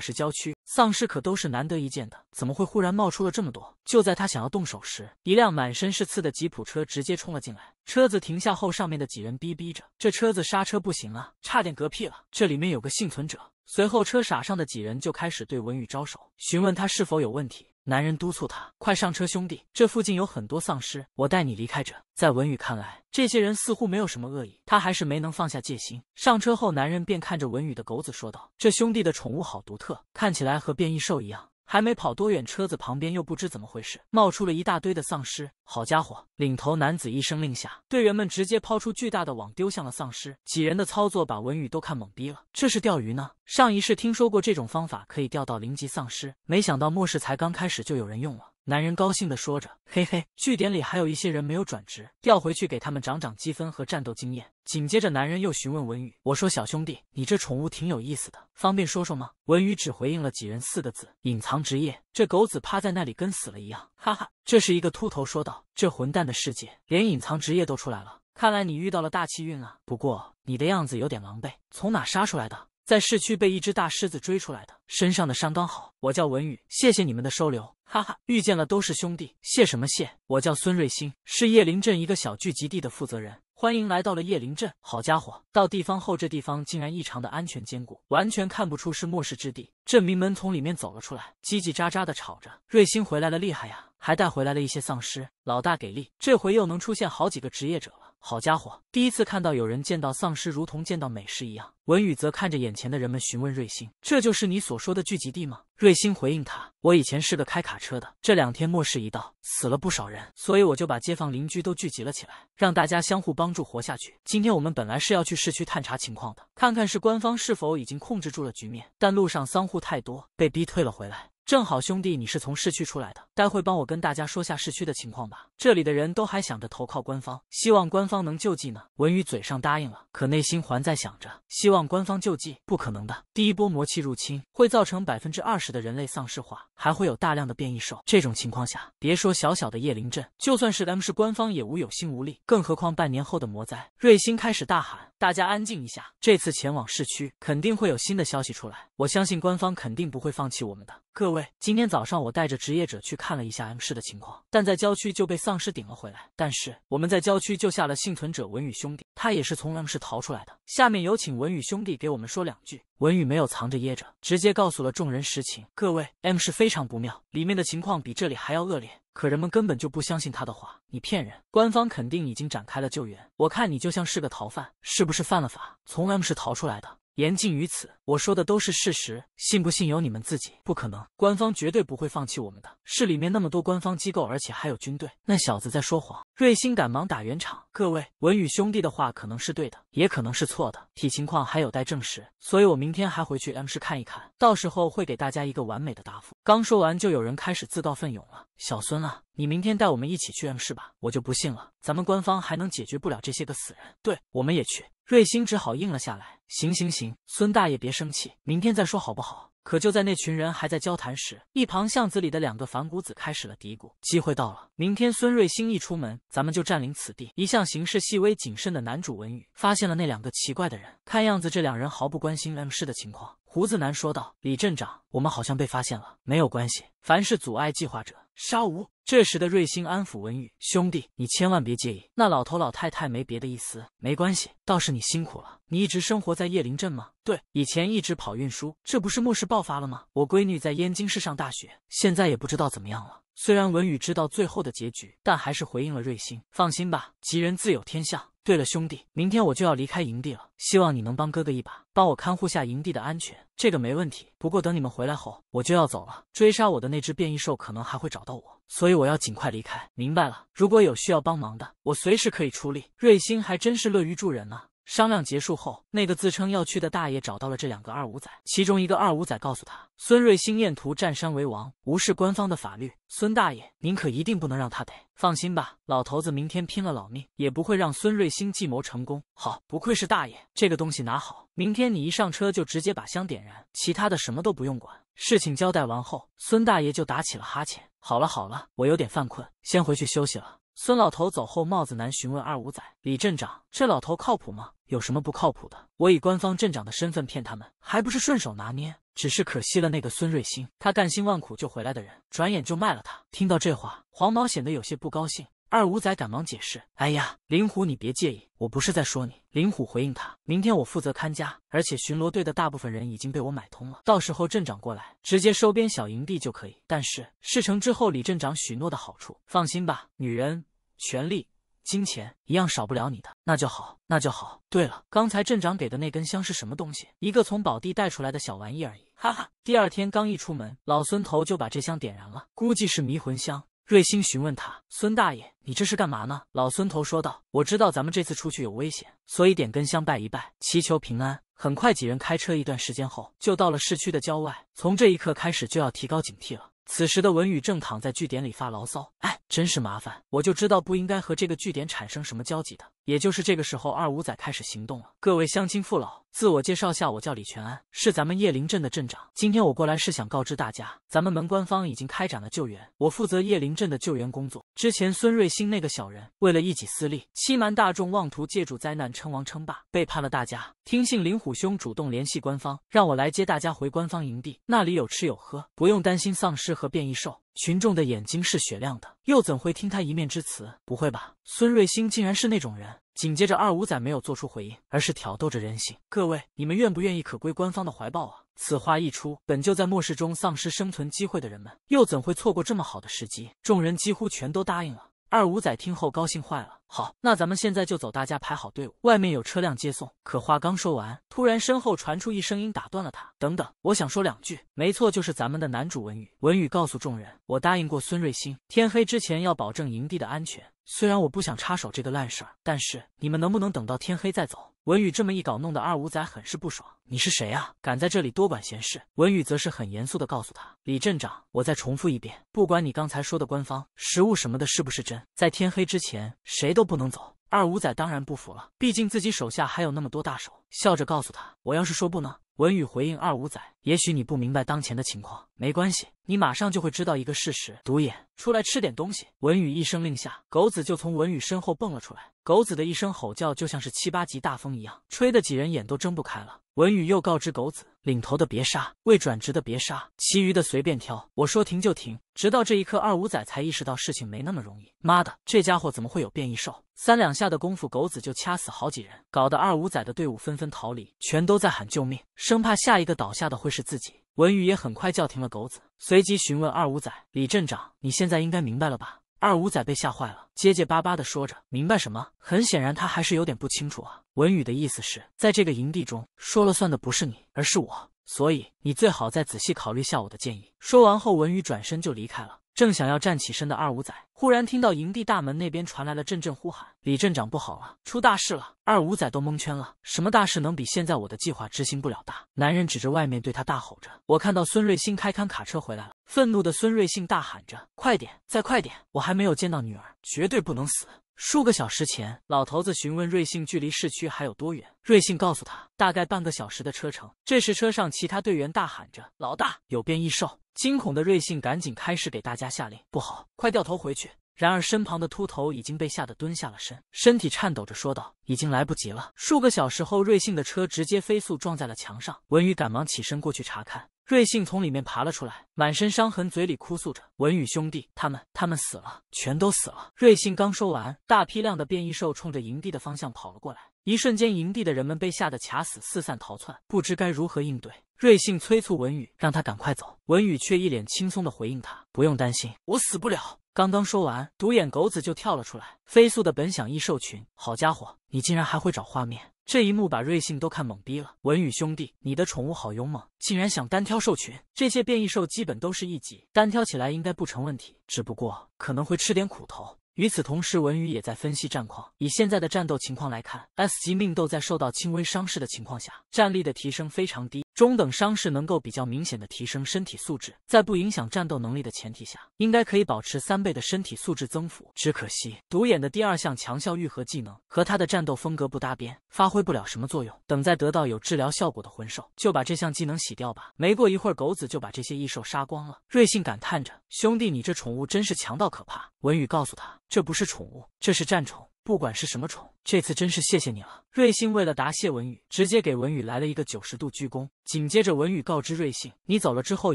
是郊区，丧尸可都是难得一见的，怎么会忽然冒出了这么多？就在他想要动手时，一辆满身是刺的吉普车直接冲了进来。车子停下后，上面的几人逼逼着：“这车子刹车不行啊，差点嗝屁了。”这里面有个幸存者。随后车傻上的几人就开始对文宇招手，询问他是否有问题。男人督促他：“快上车，兄弟，这附近有很多丧尸，我带你离开这。”在文宇看来，这些人似乎没有什么恶意，他还是没能放下戒心。上车后，男人便看着文宇的狗子说道：“这兄弟的宠物好独特，看起来和变异兽一样。”还没跑多远，车子旁边又不知怎么回事冒出了一大堆的丧尸。好家伙，领头男子一声令下，队员们直接抛出巨大的网丢向了丧尸。几人的操作把文宇都看懵逼了，这是钓鱼呢？上一世听说过这种方法可以钓到零级丧尸，没想到末世才刚开始就有人用了。男人高兴的说着：“嘿嘿，据点里还有一些人没有转职，调回去给他们涨涨积分和战斗经验。”紧接着，男人又询问文宇：“我说小兄弟，你这宠物挺有意思的，方便说说吗？”文宇只回应了几人四个字：“隐藏职业。”这狗子趴在那里跟死了一样。哈哈，这是一个秃头说道：“这混蛋的世界，连隐藏职业都出来了，看来你遇到了大气运啊！不过你的样子有点狼狈，从哪杀出来的？在市区被一只大狮子追出来的，身上的伤刚好。我叫文宇，谢谢你们的收留。”哈哈，遇见了都是兄弟，谢什么谢？我叫孙瑞鑫，是叶林镇一个小聚集地的负责人，欢迎来到了叶林镇。好家伙，到地方后这地方竟然异常的安全坚固，完全看不出是末世之地。镇民们从里面走了出来，叽叽喳喳的吵着。瑞鑫回来了，厉害呀，还带回来了一些丧尸，老大给力，这回又能出现好几个职业者了。好家伙，第一次看到有人见到丧尸如同见到美食一样。文宇则看着眼前的人们询问瑞星：“这就是你所说的聚集地吗？”瑞星回应他：“我以前是个开卡车的，这两天末世一到，死了不少人，所以我就把街坊邻居都聚集了起来，让大家相互帮助活下去。今天我们本来是要去市区探查情况的，看看是官方是否已经控制住了局面，但路上丧户太多，被逼退了回来。正好兄弟，你是从市区出来的。”待会帮我跟大家说下市区的情况吧。这里的人都还想着投靠官方，希望官方能救济呢。文宇嘴上答应了，可内心还在想着，希望官方救济不可能的。第一波魔气入侵会造成百分之二十的人类丧尸化，还会有大量的变异兽。这种情况下，别说小小的叶灵镇，就算是 M 市官方也无有心无力。更何况半年后的魔灾。瑞星开始大喊：“大家安静一下，这次前往市区肯定会有新的消息出来。我相信官方肯定不会放弃我们的。各位，今天早上我带着职业者去看。”看了一下 M 市的情况，但在郊区就被丧尸顶了回来。但是我们在郊区救下了幸存者文宇兄弟，他也是从 M 市逃出来的。下面有请文宇兄弟给我们说两句。文宇没有藏着掖着，直接告诉了众人实情。各位，M 市非常不妙，里面的情况比这里还要恶劣。可人们根本就不相信他的话，你骗人！官方肯定已经展开了救援，我看你就像是个逃犯，是不是犯了法？从 M 市逃出来的。言尽于此，我说的都是事实，信不信由你们自己。不可能，官方绝对不会放弃我们的，市里面那么多官方机构，而且还有军队。那小子在说谎。瑞星赶忙打圆场，各位，文宇兄弟的话可能是对的，也可能是错的，体情况还有待证实。所以我明天还回去 M 市看一看，到时候会给大家一个完美的答复。刚说完，就有人开始自告奋勇了。小孙啊，你明天带我们一起去 M 市吧，我就不信了，咱们官方还能解决不了这些个死人。对，我们也去。瑞星只好应了下来。行行行，孙大爷别生气，明天再说好不好？可就在那群人还在交谈时，一旁巷子里的两个反骨子开始了嘀咕：机会到了，明天孙瑞星一出门，咱们就占领此地。一向行事细微谨慎的男主文宇发现了那两个奇怪的人，看样子这两人毫不关心 M 市的情况。胡子男说道：“李镇长，我们好像被发现了。没有关系，凡是阻碍计划者，杀无。”这时的瑞星安抚文宇兄弟：“你千万别介意，那老头老太太没别的意思，没关系。倒是你辛苦了，你一直生活在叶灵镇吗？对，以前一直跑运输。这不是末世爆发了吗？我闺女在燕京市上大学，现在也不知道怎么样了。虽然文宇知道最后的结局，但还是回应了瑞星：“放心吧，吉人自有天相。”对了，兄弟，明天我就要离开营地了，希望你能帮哥哥一把，帮我看护下营地的安全。这个没问题，不过等你们回来后，我就要走了。追杀我的那只变异兽可能还会找到我，所以我要尽快离开。明白了，如果有需要帮忙的，我随时可以出力。瑞星还真是乐于助人啊。商量结束后，那个自称要去的大爷找到了这两个二五仔。其中一个二五仔告诉他：“孙瑞兴宴图占山为王，无视官方的法律。孙大爷，您可一定不能让他逮。放心吧，老头子，明天拼了老命也不会让孙瑞兴计谋成功。”好，不愧是大爷，这个东西拿好。明天你一上车就直接把香点燃，其他的什么都不用管。事情交代完后，孙大爷就打起了哈欠。好了好了，我有点犯困，先回去休息了。孙老头走后，帽子男询问二五仔：“李镇长，这老头靠谱吗？有什么不靠谱的？我以官方镇长的身份骗他们，还不是顺手拿捏？只是可惜了那个孙瑞星，他千辛万苦救回来的人，转眼就卖了他。”听到这话，黄毛显得有些不高兴。二五仔赶忙解释：“哎呀，林虎，你别介意，我不是在说你。”林虎回应他：“明天我负责看家，而且巡逻队的大部分人已经被我买通了。到时候镇长过来，直接收编小营地就可以。但是事成之后，李镇长许诺的好处，放心吧，女人、权力、金钱一样少不了你的。那就好，那就好。对了，刚才镇长给的那根香是什么东西？一个从宝地带出来的小玩意而已。哈哈。第二天刚一出门，老孙头就把这香点燃了，估计是迷魂香。”瑞星询问他：“孙大爷，你这是干嘛呢？”老孙头说道：“我知道咱们这次出去有危险，所以点根香拜一拜，祈求平安。”很快，几人开车一段时间后，就到了市区的郊外。从这一刻开始，就要提高警惕了。此时的文宇正躺在据点里发牢骚：“哎，真是麻烦！我就知道不应该和这个据点产生什么交集的。”也就是这个时候，二五仔开始行动了。各位乡亲父老，自我介绍下，我叫李全安，是咱们叶林镇的镇长。今天我过来是想告知大家，咱们门官方已经开展了救援，我负责叶林镇的救援工作。之前孙瑞兴那个小人，为了一己私利，欺瞒大众，妄图借助灾难称王称霸，背叛了大家。听信林虎兄主动联系官方，让我来接大家回官方营地，那里有吃有喝，不用担心丧尸和变异兽。群众的眼睛是雪亮的，又怎会听他一面之词？不会吧，孙瑞星竟然是那种人？紧接着，二五仔没有做出回应，而是挑逗着人性：“各位，你们愿不愿意可归官方的怀抱啊？”此话一出，本就在末世中丧失生存机会的人们，又怎会错过这么好的时机？众人几乎全都答应了。二五仔听后高兴坏了。好，那咱们现在就走，大家排好队伍，外面有车辆接送。可话刚说完，突然身后传出一声音，打断了他：“等等，我想说两句。”没错，就是咱们的男主文宇。文宇告诉众人：“我答应过孙瑞鑫，天黑之前要保证营地的安全。虽然我不想插手这个烂事儿，但是你们能不能等到天黑再走？”文宇这么一搞，弄得二五仔很是不爽：“你是谁啊？敢在这里多管闲事？”文宇则是很严肃地告诉他：“李镇长，我再重复一遍，不管你刚才说的官方、实物什么的，是不是真，在天黑之前，谁。”都不能走，二五仔当然不服了。毕竟自己手下还有那么多大手，笑着告诉他：“我要是说不能。”文宇回应二五仔：“也许你不明白当前的情况，没关系，你马上就会知道一个事实。”独眼出来吃点东西。文宇一声令下，狗子就从文宇身后蹦了出来。狗子的一声吼叫，就像是七八级大风一样，吹得几人眼都睁不开了。文宇又告知狗子，领头的别杀，未转职的别杀，其余的随便挑。我说停就停，直到这一刻，二五仔才意识到事情没那么容易。妈的，这家伙怎么会有变异兽？三两下的功夫，狗子就掐死好几人，搞得二五仔的队伍纷纷逃离，全都在喊救命，生怕下一个倒下的会是自己。文宇也很快叫停了狗子，随即询问二五仔：“李镇长，你现在应该明白了吧？”二五仔被吓坏了，结结巴巴的说着：“明白什么？”很显然，他还是有点不清楚啊。文宇的意思是在这个营地中，说了算的不是你，而是我，所以你最好再仔细考虑下我的建议。说完后，文宇转身就离开了。正想要站起身的二五仔，忽然听到营地大门那边传来了阵阵呼喊：“李镇长不好了，出大事了！”二五仔都蒙圈了，什么大事能比现在我的计划执行不了大？男人指着外面，对他大吼着：“我看到孙瑞新开康卡车回来了。”愤怒的孙瑞信大喊着：“快点，再快点！我还没有见到女儿，绝对不能死！”数个小时前，老头子询问瑞幸距离市区还有多远，瑞幸告诉他大概半个小时的车程。这时，车上其他队员大喊着：“老大，有变异兽！”惊恐的瑞幸赶紧开始给大家下令：“不好，快掉头回去！”然而，身旁的秃头已经被吓得蹲下了身，身体颤抖着说道：“已经来不及了。”数个小时后，瑞幸的车直接飞速撞在了墙上。文宇赶忙起身过去查看。瑞幸从里面爬了出来，满身伤痕，嘴里哭诉着：“文宇兄弟，他们，他们死了，全都死了。”瑞幸刚说完，大批量的变异兽冲着营地的方向跑了过来，一瞬间，营地的人们被吓得卡死，四散逃窜，不知该如何应对。瑞幸催促文宇，让他赶快走。文宇却一脸轻松的回应他：“不用担心，我死不了。”刚刚说完，独眼狗子就跳了出来，飞速的奔向异兽群。好家伙，你竟然还会找画面！这一幕把瑞幸都看懵逼了。文宇兄弟，你的宠物好勇猛，竟然想单挑兽群。这些变异兽基本都是一级，单挑起来应该不成问题，只不过可能会吃点苦头。与此同时，文宇也在分析战况。以现在的战斗情况来看，S 级命斗在受到轻微伤势的情况下，战力的提升非常低。中等伤势能够比较明显的提升身体素质，在不影响战斗能力的前提下，应该可以保持三倍的身体素质增幅。只可惜独眼的第二项强效愈合技能和他的战斗风格不搭边，发挥不了什么作用。等再得到有治疗效果的魂兽，就把这项技能洗掉吧。没过一会儿，狗子就把这些异兽杀光了。瑞幸感叹着：“兄弟，你这宠物真是强到可怕。”文宇告诉他：“这不是宠物，这是战宠。”不管是什么虫，这次真是谢谢你了。瑞幸为了答谢文宇，直接给文宇来了一个九十度鞠躬。紧接着，文宇告知瑞幸，你走了之后，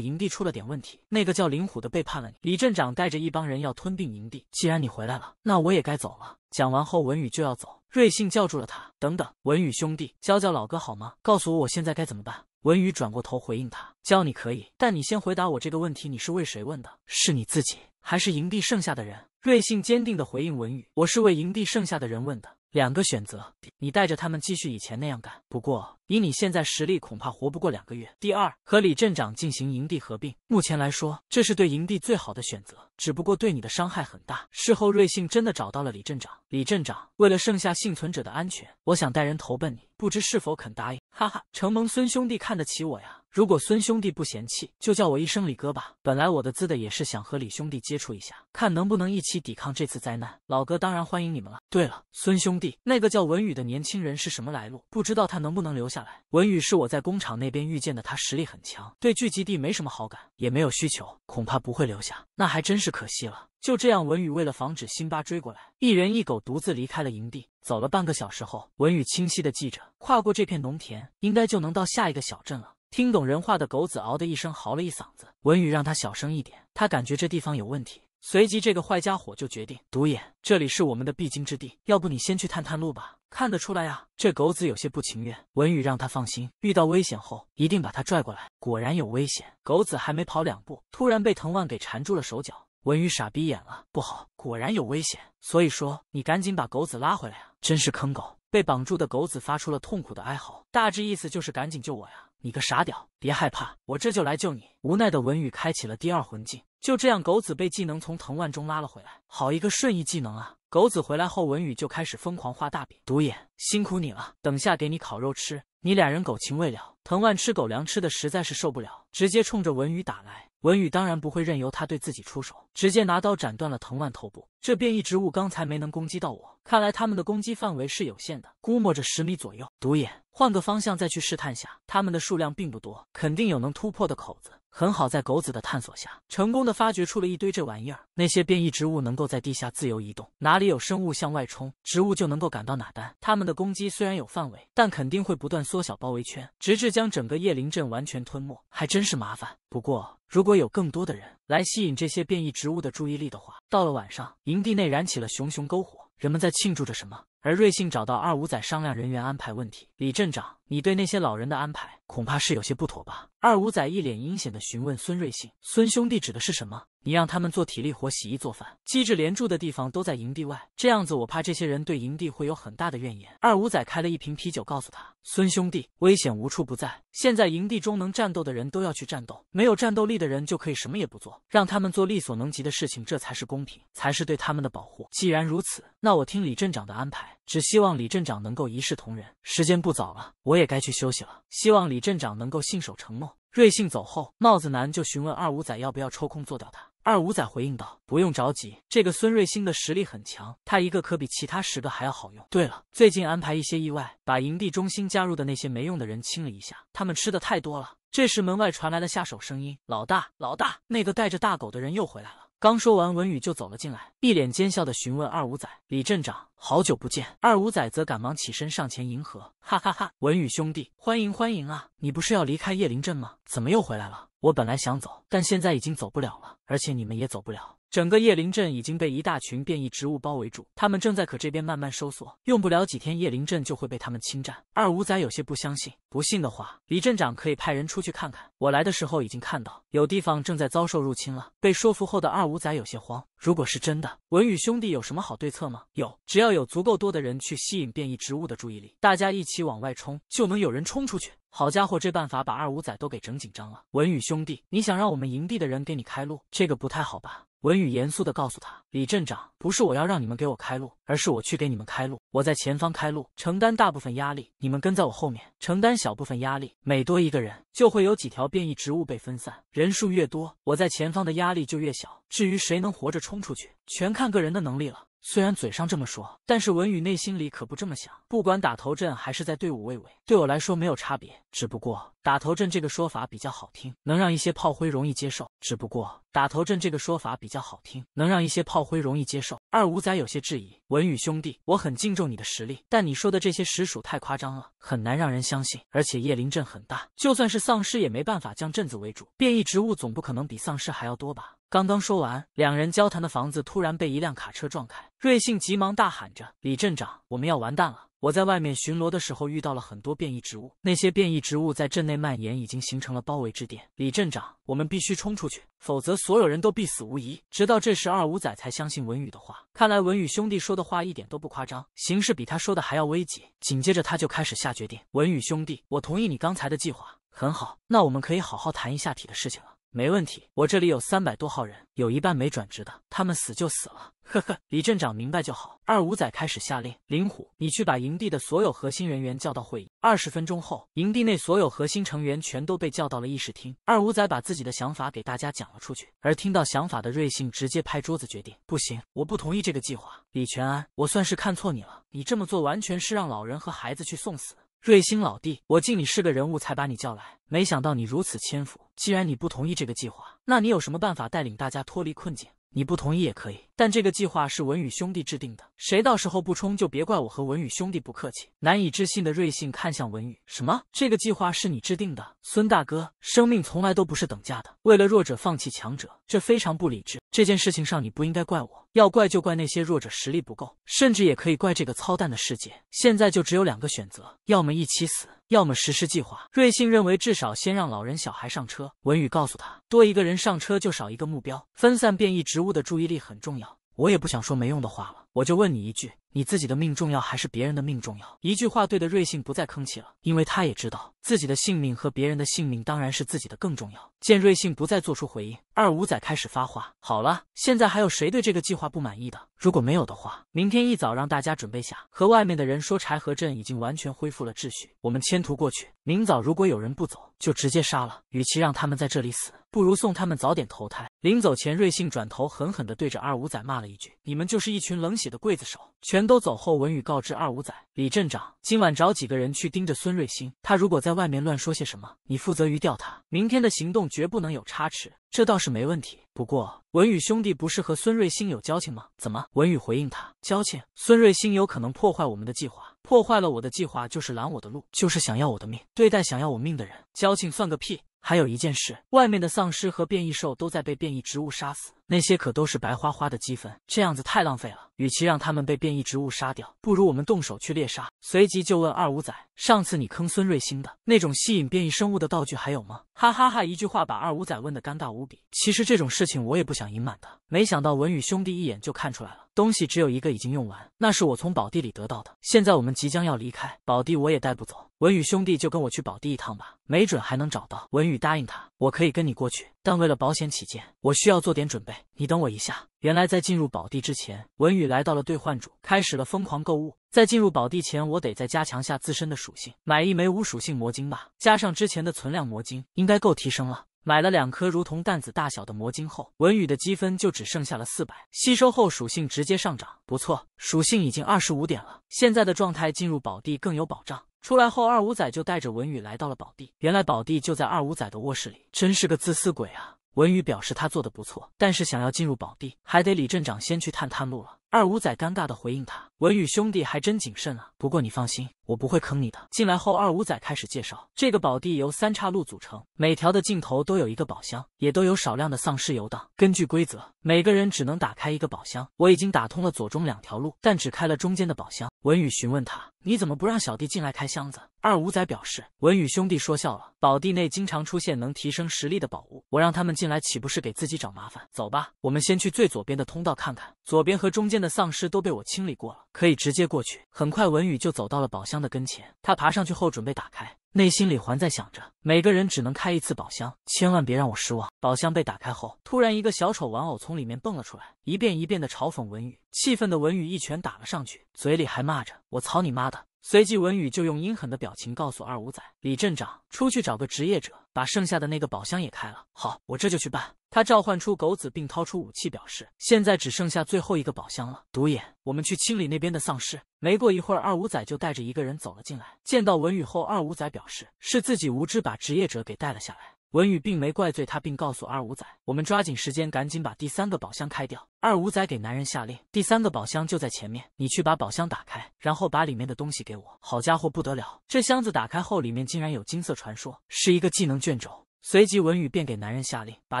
营地出了点问题，那个叫林虎的背叛了你。李镇长带着一帮人要吞并营地。既然你回来了，那我也该走了。”讲完后，文宇就要走，瑞幸叫住了他：“等等，文宇兄弟，教教老哥好吗？告诉我我现在该怎么办。”文宇转过头回应他：“教你可以，但你先回答我这个问题，你是为谁问的？是你自己。”还是营地剩下的人，瑞幸坚定地回应文宇：“我是为营地剩下的人问的。两个选择，你带着他们继续以前那样干，不过以你现在实力，恐怕活不过两个月。第二，和李镇长进行营地合并，目前来说，这是对营地最好的选择，只不过对你的伤害很大。”事后，瑞幸真的找到了李镇长。李镇长，为了剩下幸存者的安全，我想带人投奔你，不知是否肯答应？哈哈，承蒙孙兄弟看得起我呀。如果孙兄弟不嫌弃，就叫我一声李哥吧。本来我的资的也是想和李兄弟接触一下，看能不能一起抵抗这次灾难。老哥当然欢迎你们了。对了，孙兄弟，那个叫文宇的年轻人是什么来路？不知道他能不能留下来。文宇是我在工厂那边遇见的，他实力很强，对聚集地没什么好感，也没有需求，恐怕不会留下。那还真是可惜了。就这样，文宇为了防止辛巴追过来，一人一狗独自离开了营地。走了半个小时后，文宇清晰的记着，跨过这片农田，应该就能到下一个小镇了。听懂人话的狗子嗷的一声嚎了一嗓子，文宇让他小声一点，他感觉这地方有问题。随即，这个坏家伙就决定：独眼，这里是我们的必经之地，要不你先去探探路吧。看得出来呀，这狗子有些不情愿。文宇让他放心，遇到危险后一定把他拽过来。果然有危险，狗子还没跑两步，突然被藤蔓给缠住了手脚。文宇傻逼眼了，不好，果然有危险。所以说，你赶紧把狗子拉回来啊！真是坑狗。被绑住的狗子发出了痛苦的哀嚎，大致意思就是赶紧救我呀。你个傻屌，别害怕，我这就来救你。无奈的文宇开启了第二魂技，就这样狗子被技能从藤蔓中拉了回来。好一个瞬移技能啊！狗子回来后，文宇就开始疯狂画大饼。独眼，辛苦你了，等下给你烤肉吃。你俩人狗情未了，藤蔓吃狗粮吃的实在是受不了，直接冲着文宇打来。文宇当然不会任由他对自己出手，直接拿刀斩断了藤蔓头部。这变异植物刚才没能攻击到我，看来他们的攻击范围是有限的，估摸着十米左右。独眼，换个方向再去试探下，他们的数量并不多，肯定有能突破的口子。很好，在狗子的探索下，成功的发掘出了一堆这玩意儿。那些变异植物能够在地下自由移动，哪里有生物向外冲，植物就能够赶到哪单。他们的攻击虽然有范围，但肯定会不断缩小包围圈，直至将整个叶灵镇完全吞没，还真是麻烦。不过，如果有更多的人来吸引这些变异植物的注意力的话，到了晚上，营地内燃起了熊熊篝火，人们在庆祝着什么？而瑞幸找到二五仔商量人员安排问题。李镇长，你对那些老人的安排，恐怕是有些不妥吧？二五仔一脸阴险地询问孙瑞信：“孙兄弟指的是什么？你让他们做体力活、洗衣做饭，机智连住的地方都在营地外，这样子我怕这些人对营地会有很大的怨言。”二五仔开了一瓶啤酒，告诉他：“孙兄弟，危险无处不在。现在营地中能战斗的人都要去战斗，没有战斗力的人就可以什么也不做，让他们做力所能及的事情，这才是公平，才是对他们的保护。既然如此，那我听李镇长的安排，只希望李镇长能够一视同仁。时间不。”不早了，我也该去休息了。希望李镇长能够信守承诺。瑞幸走后，帽子男就询问二五仔要不要抽空做掉他。二五仔回应道：“不用着急，这个孙瑞星的实力很强，他一个可比其他十个还要好用。对了，最近安排一些意外，把营地中心加入的那些没用的人清理一下，他们吃的太多了。”这时门外传来了下手声音：“老大，老大，那个带着大狗的人又回来了。”刚说完，文宇就走了进来，一脸奸笑的询问二五仔：“李镇长。”好久不见，二五仔则赶忙起身上前迎合，哈哈哈，文宇兄弟，欢迎欢迎啊！你不是要离开叶灵镇吗？怎么又回来了？我本来想走，但现在已经走不了了，而且你们也走不了。整个叶灵镇已经被一大群变异植物包围住，他们正在可这边慢慢收缩，用不了几天，叶灵镇就会被他们侵占。二五仔有些不相信，不信的话，李镇长可以派人出去看看。我来的时候已经看到，有地方正在遭受入侵了。被说服后的二五仔有些慌，如果是真的，文宇兄弟有什么好对策吗？有，只要。有足够多的人去吸引变异植物的注意力，大家一起往外冲，就能有人冲出去。好家伙，这办法把二五仔都给整紧张了。文宇兄弟，你想让我们营地的人给你开路，这个不太好吧？文宇严肃的告诉他：“李镇长，不是我要让你们给我开路，而是我去给你们开路。我在前方开路，承担大部分压力，你们跟在我后面，承担小部分压力。每多一个人，就会有几条变异植物被分散，人数越多，我在前方的压力就越小。至于谁能活着冲出去，全看个人的能力了。”虽然嘴上这么说，但是文宇内心里可不这么想。不管打头阵还是在队伍尾尾，对我来说没有差别。只不过打头阵这个说法比较好听，能让一些炮灰容易接受。只不过打头阵这个说法比较好听，能让一些炮灰容易接受。二五仔有些质疑：“文宇兄弟，我很敬重你的实力，但你说的这些实属太夸张了，很难让人相信。而且叶灵镇很大，就算是丧尸也没办法将镇子围住，变异植物总不可能比丧尸还要多吧？”刚刚说完，两人交谈的房子突然被一辆卡车撞开，瑞幸急忙大喊着：“李镇长，我们要完蛋了！我在外面巡逻的时候遇到了很多变异植物，那些变异植物在镇内蔓延，已经形成了包围之点。李镇长，我们必须冲出去，否则所有人都必死无疑。”直到这时，二五仔才相信文宇的话，看来文宇兄弟说的话一点都不夸张，形势比他说的还要危急。紧接着，他就开始下决定：“文宇兄弟，我同意你刚才的计划，很好，那我们可以好好谈一下体的事情了。”没问题，我这里有三百多号人，有一半没转职的，他们死就死了。呵呵，李镇长明白就好。二五仔开始下令：“林虎，你去把营地的所有核心人员叫到会议。”二十分钟后，营地内所有核心成员全都被叫到了议事厅。二五仔把自己的想法给大家讲了出去，而听到想法的瑞幸直接拍桌子决定：“不行，我不同意这个计划。”李全安，我算是看错你了，你这么做完全是让老人和孩子去送死。瑞星老弟，我敬你是个人物，才把你叫来。没想到你如此谦服。既然你不同意这个计划，那你有什么办法带领大家脱离困境？你不同意也可以，但这个计划是文宇兄弟制定的，谁到时候不冲，就别怪我和文宇兄弟不客气。难以置信的瑞幸看向文宇，什么？这个计划是你制定的？孙大哥，生命从来都不是等价的，为了弱者放弃强者，这非常不理智。这件事情上，你不应该怪我。要怪就怪那些弱者实力不够，甚至也可以怪这个操蛋的世界。现在就只有两个选择：要么一起死，要么实施计划。瑞幸认为，至少先让老人小孩上车。文宇告诉他，多一个人上车就少一个目标，分散变异植物的注意力很重要。我也不想说没用的话了，我就问你一句：你自己的命重要还是别人的命重要？一句话，对的。瑞幸不再吭气了，因为他也知道自己的性命和别人的性命当然是自己的更重要。见瑞幸不再做出回应，二五仔开始发话：好了，现在还有谁对这个计划不满意的？如果没有的话，明天一早让大家准备下，和外面的人说柴河镇已经完全恢复了秩序，我们迁徒过去。明早如果有人不走。就直接杀了，与其让他们在这里死，不如送他们早点投胎。临走前，瑞幸转头狠狠地对着二五仔骂了一句：“你们就是一群冷血的刽子手。”全都走后，文宇告知二五仔李镇长：“今晚找几个人去盯着孙瑞星，他如果在外面乱说些什么，你负责鱼钓他。明天的行动绝不能有差池。”这倒是没问题。不过，文宇兄弟不是和孙瑞星有交情吗？怎么？文宇回应他：“交情？孙瑞星有可能破坏我们的计划，破坏了我的计划就是拦我的路，就是想要我的命。对待想要我命的人，交情算个屁。”还有一件事，外面的丧尸和变异兽都在被变异植物杀死，那些可都是白花花的积分，这样子太浪费了。与其让他们被变异植物杀掉，不如我们动手去猎杀。随即就问二五仔：“上次你坑孙瑞星的那种吸引变异生物的道具还有吗？”哈哈哈，一句话把二五仔问的尴尬无比。其实这种事情我也不想隐瞒的，没想到文宇兄弟一眼就看出来了。东西只有一个已经用完，那是我从宝地里得到的。现在我们即将要离开宝地，我也带不走。文宇兄弟就跟我去宝地一趟吧，没准还能找到。文宇答应他，我可以跟你过去，但为了保险起见，我需要做点准备。你等我一下。原来在进入宝地之前，文宇来到了兑换主，开始了疯狂购物。在进入宝地前，我得再加强下自身的属性，买一枚无属性魔晶吧，加上之前的存量魔晶，应该够提升了。买了两颗如同弹子大小的魔晶后，文宇的积分就只剩下了四百。吸收后属性直接上涨，不错，属性已经二十五点了。现在的状态进入宝地更有保障。出来后，二五仔就带着文宇来到了宝地。原来宝地就在二五仔的卧室里，真是个自私鬼啊！文宇表示他做的不错，但是想要进入宝地，还得李镇长先去探探路了。二五仔尴尬的回应他：“文宇兄弟还真谨慎啊，不过你放心，我不会坑你的。”进来后，二五仔开始介绍，这个宝地由三岔路组成，每条的尽头都有一个宝箱，也都有少量的丧尸游荡。根据规则，每个人只能打开一个宝箱。我已经打通了左中两条路，但只开了中间的宝箱。文宇询问他：“你怎么不让小弟进来开箱子？”二五仔表示：“文宇兄弟说笑了，宝地内经常出现能提升实力的宝物，我让他们进来岂不是给自己找麻烦？走吧，我们先去最左边的通道看看，左边和中间的丧尸都被我清理过了。”可以直接过去。很快，文宇就走到了宝箱的跟前。他爬上去后，准备打开，内心里还在想着：每个人只能开一次宝箱，千万别让我失望。宝箱被打开后，突然一个小丑玩偶从里面蹦了出来，一遍一遍的嘲讽文宇。气愤的文宇一拳打了上去，嘴里还骂着：“我操你妈的！”随即，文宇就用阴狠的表情告诉二五仔李镇长：“出去找个职业者，把剩下的那个宝箱也开了。”好，我这就去办。他召唤出狗子，并掏出武器，表示现在只剩下最后一个宝箱了。独眼，我们去清理那边的丧尸。没过一会儿，二五仔就带着一个人走了进来。见到文宇后，二五仔表示是自己无知把职业者给带了下来。文宇并没怪罪他，并告诉二五仔，我们抓紧时间，赶紧把第三个宝箱开掉。二五仔给男人下令，第三个宝箱就在前面，你去把宝箱打开，然后把里面的东西给我。好家伙，不得了！这箱子打开后，里面竟然有金色传说，是一个技能卷轴。随即，文宇便给男人下令：“把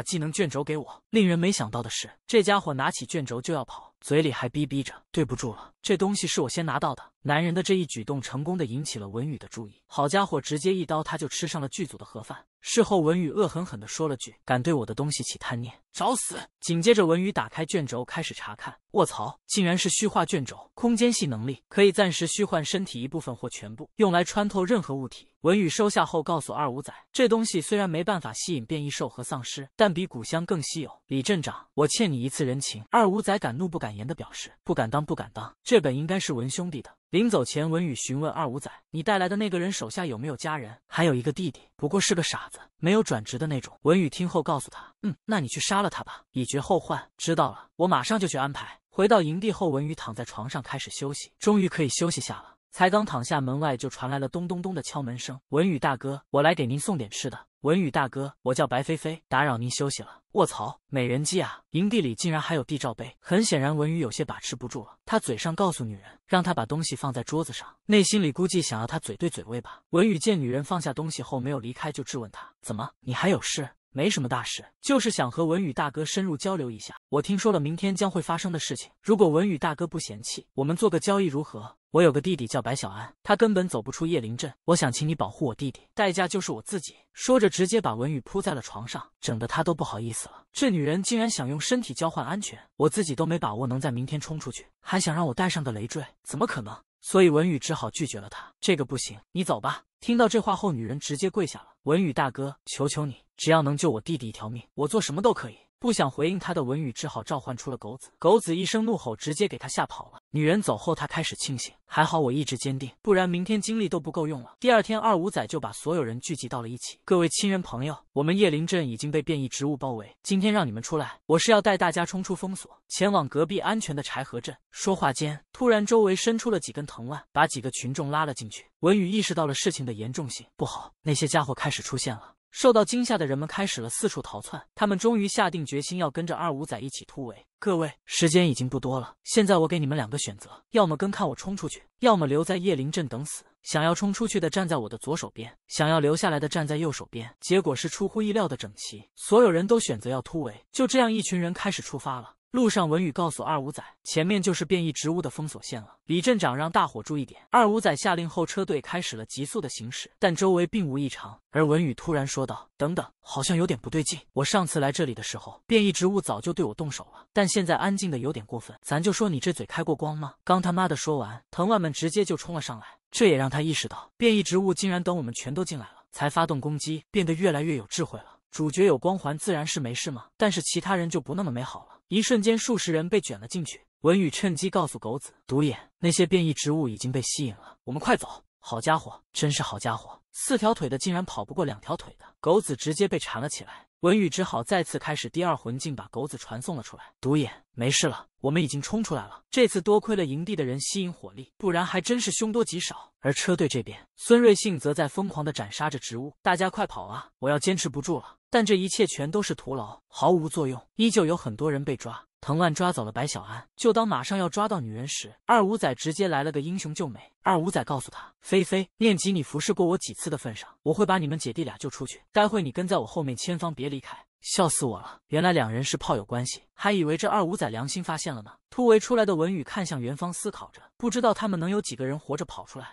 技能卷轴给我。”令人没想到的是，这家伙拿起卷轴就要跑。嘴里还逼逼着，对不住了，这东西是我先拿到的。男人的这一举动成功的引起了文宇的注意，好家伙，直接一刀他就吃上了剧组的盒饭。事后文宇恶狠狠的说了句：“敢对我的东西起贪念，找死！”紧接着文宇打开卷轴开始查看，卧槽，竟然是虚化卷轴，空间系能力，可以暂时虚幻身体一部分或全部，用来穿透任何物体。文宇收下后告诉二五仔：“这东西虽然没办法吸引变异兽和丧尸，但比古香更稀有。”李镇长，我欠你一次人情。二五仔敢怒不敢。严的表示不敢当，不敢当，这本应该是文兄弟的。临走前，文宇询问二五仔：“你带来的那个人手下有没有家人？还有一个弟弟，不过是个傻子，没有转职的那种。”文宇听后告诉他：“嗯，那你去杀了他吧，以绝后患。”知道了，我马上就去安排。回到营地后，文宇躺在床上开始休息，终于可以休息下了。才刚躺下，门外就传来了咚咚咚的敲门声。文宇大哥，我来给您送点吃的。文宇大哥，我叫白菲菲，打扰您休息了。卧槽，美人计啊！营地里竟然还有地罩杯，很显然文宇有些把持不住了。他嘴上告诉女人，让她把东西放在桌子上，内心里估计想要她嘴对嘴喂吧。文宇见女人放下东西后没有离开，就质问她：怎么，你还有事？没什么大事，就是想和文宇大哥深入交流一下。我听说了明天将会发生的事情，如果文宇大哥不嫌弃，我们做个交易如何？我有个弟弟叫白小安，他根本走不出叶灵镇。我想请你保护我弟弟，代价就是我自己。说着，直接把文宇扑在了床上，整得他都不好意思了。这女人竟然想用身体交换安全，我自己都没把握能在明天冲出去，还想让我带上个累赘，怎么可能？所以文宇只好拒绝了她。这个不行，你走吧。听到这话后，女人直接跪下了。文宇大哥，求求你，只要能救我弟弟一条命，我做什么都可以。不想回应他的文宇只好召唤出了狗子，狗子一声怒吼，直接给他吓跑了。女人走后，他开始庆幸，还好我意志坚定，不然明天精力都不够用了。第二天，二五仔就把所有人聚集到了一起。各位亲人朋友，我们叶林镇已经被变异植物包围，今天让你们出来，我是要带大家冲出封锁，前往隔壁安全的柴河镇。说话间，突然周围伸出了几根藤蔓，把几个群众拉了进去。文宇意识到了事情的严重性，不好，那些家伙开始出现了。受到惊吓的人们开始了四处逃窜，他们终于下定决心要跟着二五仔一起突围。各位，时间已经不多了，现在我给你们两个选择：要么跟看我冲出去，要么留在叶林镇等死。想要冲出去的站在我的左手边，想要留下来的站在右手边。结果是出乎意料的整齐，所有人都选择要突围。就这样，一群人开始出发了。路上，文宇告诉二五仔：“前面就是变异植物的封锁线了。”李镇长让大伙注意点。二五仔下令后，车队开始了急速的行驶，但周围并无异常。而文宇突然说道：“等等，好像有点不对劲。我上次来这里的时候，变异植物早就对我动手了，但现在安静的有点过分。咱就说你这嘴开过光吗？”刚他妈的说完，藤蔓们直接就冲了上来。这也让他意识到，变异植物竟然等我们全都进来了才发动攻击，变得越来越有智慧了。主角有光环，自然是没事嘛，但是其他人就不那么美好了。一瞬间，数十人被卷了进去。文宇趁机告诉狗子：“独眼，那些变异植物已经被吸引了，我们快走！”好家伙，真是好家伙！四条腿的竟然跑不过两条腿的，狗子直接被缠了起来。文宇只好再次开始第二魂境，把狗子传送了出来。独眼，没事了，我们已经冲出来了。这次多亏了营地的人吸引火力，不然还真是凶多吉少。而车队这边，孙瑞信则在疯狂的斩杀着植物，大家快跑啊！我要坚持不住了。但这一切全都是徒劳，毫无作用，依旧有很多人被抓。藤蔓抓走了白小安，就当马上要抓到女人时，二五仔直接来了个英雄救美。二五仔告诉他：“菲菲，念及你服侍过我几次的份上，我会把你们姐弟俩救出去。待会你跟在我后面，千方别离开。”笑死我了，原来两人是炮友关系，还以为这二五仔良心发现了呢。突围出来的文宇看向元芳，思考着，不知道他们能有几个人活着跑出来。